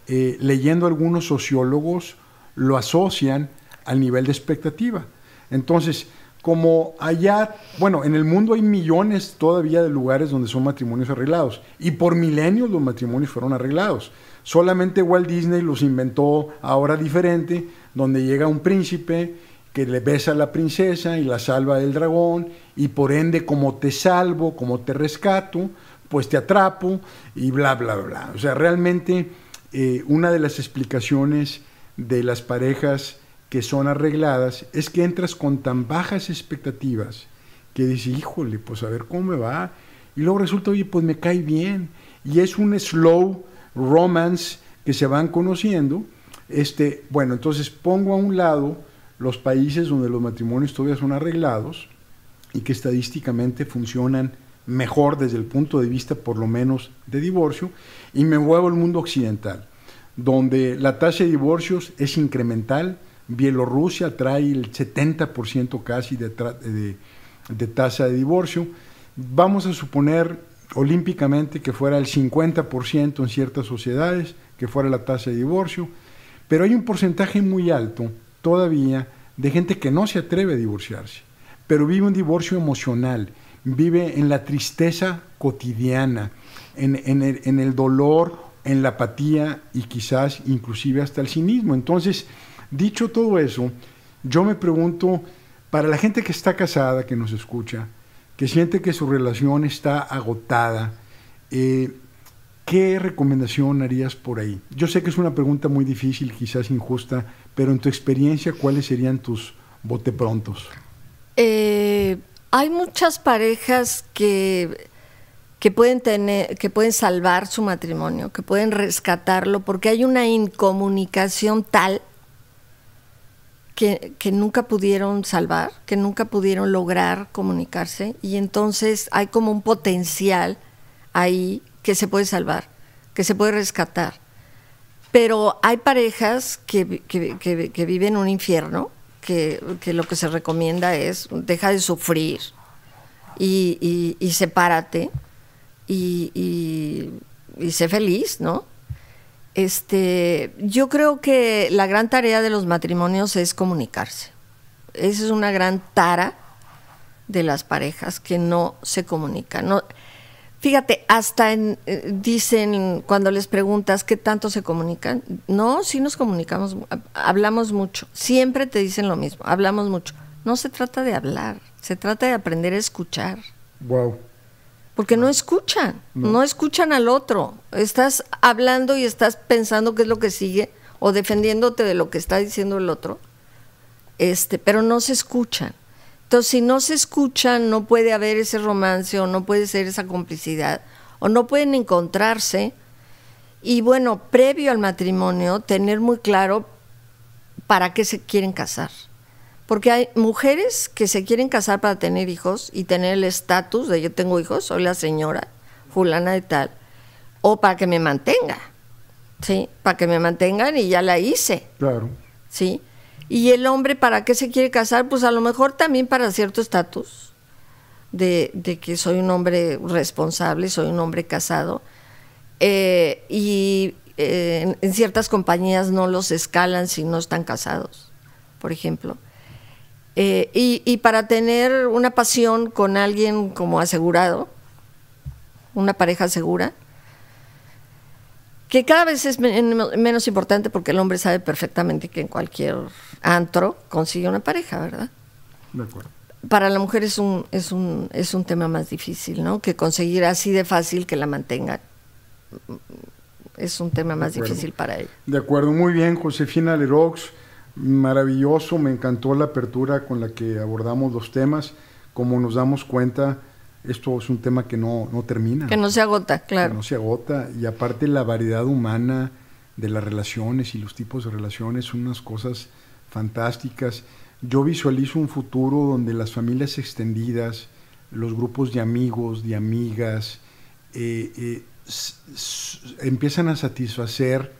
Eh, leyendo algunos sociólogos, lo asocian al nivel de expectativa. Entonces, como allá, bueno, en el mundo hay millones todavía de lugares donde son matrimonios arreglados, y por milenios los matrimonios fueron arreglados. Solamente Walt Disney los inventó ahora diferente, donde llega un príncipe que le besa a la princesa y la salva del dragón, y por ende, como te salvo, como te rescato, pues te atrapo, y bla, bla, bla. O sea, realmente eh, una de las explicaciones de las parejas que son arregladas es que entras con tan bajas expectativas que dices, híjole, pues a ver cómo me va. Y luego resulta, oye, pues me cae bien. Y es un slow romance que se van conociendo. Este, bueno, entonces pongo a un lado los países donde los matrimonios todavía son arreglados y que estadísticamente funcionan mejor desde el punto de vista por lo menos de divorcio y me muevo al mundo occidental donde la tasa de divorcios es incremental. Bielorrusia trae el 70% casi de, tasa de divorcio. Vamos a suponer olímpicamente que fuera el 50% en ciertas sociedades, que fuera la tasa de divorcio, pero hay un porcentaje muy alto todavía de gente que no se atreve a divorciarse, pero vive un divorcio emocional, vive en la tristeza cotidiana, en, en el dolor en la apatía y quizás inclusive hasta el cinismo. Entonces, dicho todo eso, yo me pregunto, para la gente que está casada, que nos escucha, que siente que su relación está agotada, eh, ¿qué recomendación harías por ahí? Yo sé que es una pregunta muy difícil, quizás injusta, pero en tu experiencia, ¿cuáles serían tus boteprontos? Eh, hay muchas parejas que que pueden tener, que pueden salvar su matrimonio, que pueden rescatarlo, porque hay una incomunicación tal que, nunca pudieron salvar, que nunca pudieron lograr comunicarse, y entonces hay como un potencial ahí que se puede salvar, que se puede rescatar. Pero hay parejas que, que, que viven un infierno, que, lo que se recomienda es deja de sufrir y, y, y sepárate y, y, sé feliz, ¿no? Este, yo creo que la gran tarea de los matrimonios es comunicarse. Esa es una gran tara de las parejas que no se comunican. Fíjate, hasta en, eh, dicen cuando les preguntas qué tanto se comunican, no, sí nos comunicamos, hablamos mucho, siempre te dicen lo mismo, hablamos mucho. No se trata de hablar, se trata de aprender a escuchar. Wow porque no escuchan, no. escuchan al otro. Estás hablando y estás pensando qué es lo que sigue o defendiéndote de lo que está diciendo el otro, este, pero no se escuchan. Entonces, si no se escuchan, no puede haber ese romance o no puede ser esa complicidad o no pueden encontrarse. Y bueno, previo al matrimonio, tener muy claro para qué se quieren casar. Porque hay mujeres que se quieren casar para tener hijos y tener el estatus de yo tengo hijos, soy la señora fulana y tal, o para que me mantenga, ¿sí? Para que me mantengan y ya la hice. Claro. ¿Sí? Y el hombre, ¿para qué se quiere casar? Pues a lo mejor también para cierto estatus, de, que soy un hombre responsable, soy un hombre casado. Eh, y eh, en ciertas compañías no los escalan si no están casados, por ejemplo. Eh, y, para tener una pasión con alguien como asegurado, una pareja segura, que cada vez es menos importante porque el hombre sabe perfectamente que en cualquier antro consigue una pareja, ¿verdad? De acuerdo. Para la mujer es un, es un tema más difícil, ¿no? Que conseguir así de fácil que la mantenga mm, es un tema más difícil para ella. De acuerdo, muy bien, Josefina Lerox maravilloso, me encantó la apertura con la que abordamos los temas. Como nos damos cuenta, esto es un tema que no, termina. Que no se agota, claro. Que no se agota. Y aparte la variedad humana de las relaciones y los tipos de relaciones son unas cosas fantásticas. Yo visualizo un futuro donde las familias extendidas, los grupos de amigos, de amigas, eh, eh, empiezan a satisfacer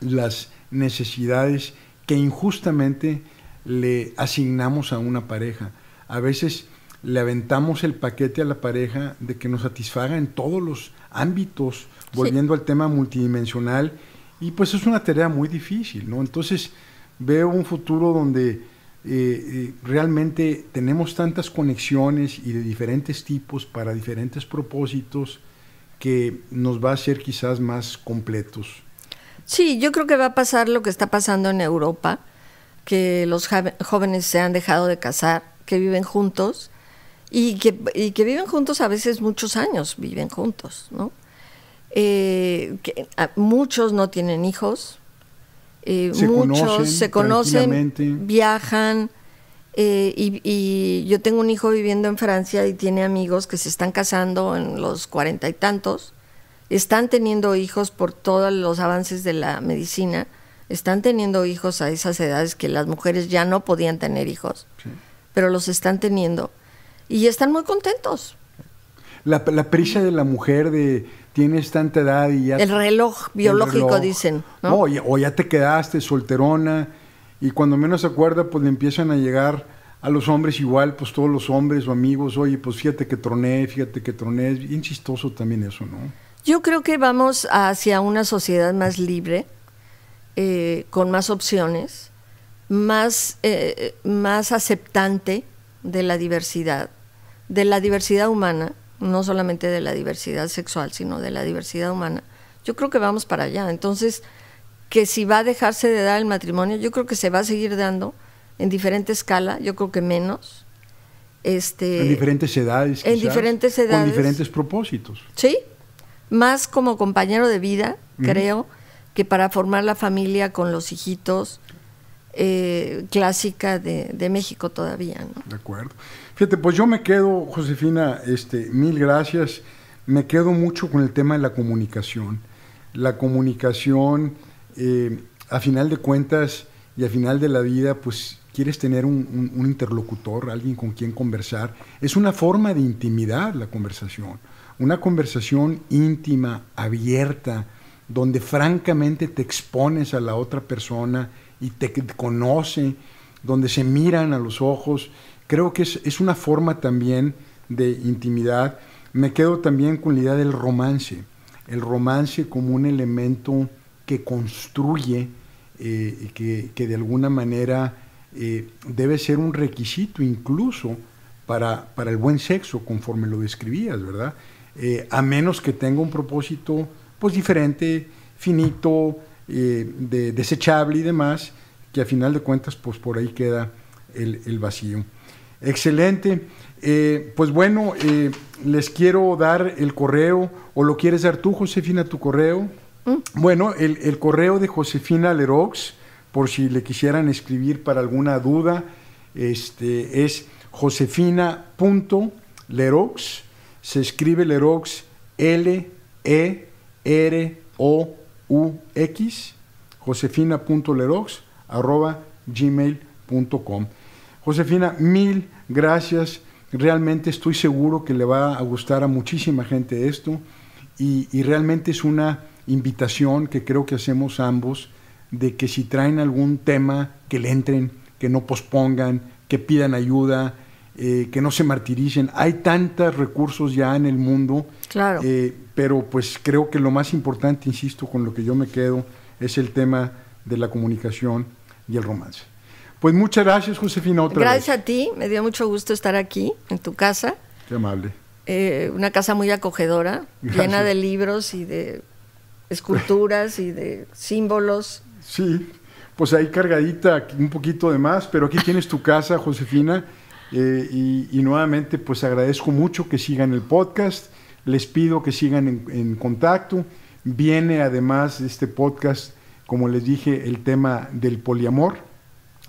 las necesidades que injustamente le asignamos a una pareja. A veces le aventamos el paquete a la pareja de que nos satisfaga en todos los ámbitos, volviendo al tema multidimensional, y pues es una tarea muy difícil, ¿no? Entonces veo un futuro donde eh, eh, realmente tenemos tantas conexiones y de diferentes tipos para diferentes propósitos que nos va a hacer quizás más completos. Sí, yo creo que va a pasar lo que está pasando en Europa, que los jóvenes se han dejado de casar, que viven juntos y que, que viven juntos a veces muchos años, viven juntos, ¿no? Eh, ah, muchos no tienen hijos, eh, muchos se conocen, viajan. Eh, y, y, yo tengo un hijo viviendo en Francia y tiene amigos que se están casando en los cuarenta y tantos están teniendo hijos por todos los avances de la medicina, están teniendo hijos a esas edades que las mujeres ya no podían tener hijos, pero los están teniendo y están muy contentos. La, prisa de la mujer de tienes tanta edad y ya... El reloj biológico, dicen. ¿no? o ya te quedaste solterona y cuando menos se acuerda, pues le empiezan a llegar a los hombres igual, pues todos los hombres o amigos, oye, pues fíjate que troné, fíjate que troné, es bien chistoso también eso, ¿no? Yo creo que vamos hacia una sociedad más libre, eh, con más opciones, más, eh, más aceptante de la diversidad, de la diversidad humana, no solamente de la diversidad sexual, sino de la diversidad humana. Yo creo que vamos para allá. Entonces, que si va a dejarse de dar el matrimonio, yo creo que se va a seguir dando en diferente escala, yo creo que menos. Este, en diferentes edades. Quizás, en diferentes edades. Con diferentes propósitos. Sí, más como compañero de vida, creo, que para formar la familia con los hijitos eh, clásica de, México todavía. ¿no? De acuerdo. Fíjate, pues yo me quedo, Josefina, este, mil gracias. Me quedo mucho con el tema de la comunicación. La comunicación, eh, a final de cuentas y a final de la vida, pues quieres tener un, un interlocutor, alguien con quien conversar. Es una forma de intimidad la conversación una conversación íntima, abierta, donde francamente te expones a la otra persona y te conoce, donde se miran a los ojos. Creo que es, una forma también de intimidad. Me quedo también con la idea del romance, el romance como un elemento que construye, y eh, que, de alguna manera eh, debe ser un requisito incluso para, para el buen sexo, conforme lo describías, ¿verdad? Eh, a menos que tenga un propósito pues diferente, finito, eh, desechable y demás, que a final de cuentas pues por ahí queda el, vacío. Excelente. Eh, pues bueno, les quiero dar el correo, o lo quieres dar tú, Josefina, tu correo. Mm. Bueno, el, correo de Josefina Lerox, por si le quisieran escribir para alguna duda, este, es josefina.lerox se escribe Lerox L-E-R-O-U-X, e josefina.lerox, arroba gmail.com. Josefina, mil gracias. Realmente estoy seguro que le va a gustar a muchísima gente esto y, y realmente es una invitación que creo que hacemos ambos de que si traen algún tema, que le entren, que no pospongan, que pidan ayuda, eh, que no se martiricen. Hay tantos recursos ya en el mundo, claro. Eh, pero pues creo que lo más importante, insisto, con lo que yo me quedo, es el tema de la comunicación y el romance. Pues muchas gracias, Josefina. Otra gracias a ti, me dio mucho gusto estar aquí, en tu casa. Qué amable. Eh, una casa muy acogedora, llena de libros y de esculturas y de símbolos. Sí, pues ahí cargadita un poquito de más, pero aquí tienes tu casa, Josefina. Eh, y, nuevamente, pues agradezco mucho que sigan el podcast. Les pido que sigan en, contacto. Viene además este podcast, como les dije, el tema del poliamor.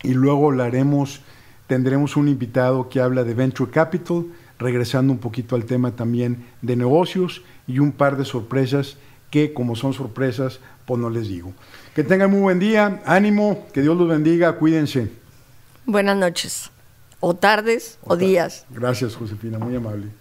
Y luego haremos tendremos un invitado que habla de Venture Capital, regresando un poquito al tema también de negocios y un par de sorpresas que como son sorpresas, pues no les digo. Que tengan muy buen día, ánimo, que Dios los bendiga, cuídense. Buenas noches o tardes o, días. Gracias, Josefina, muy amable.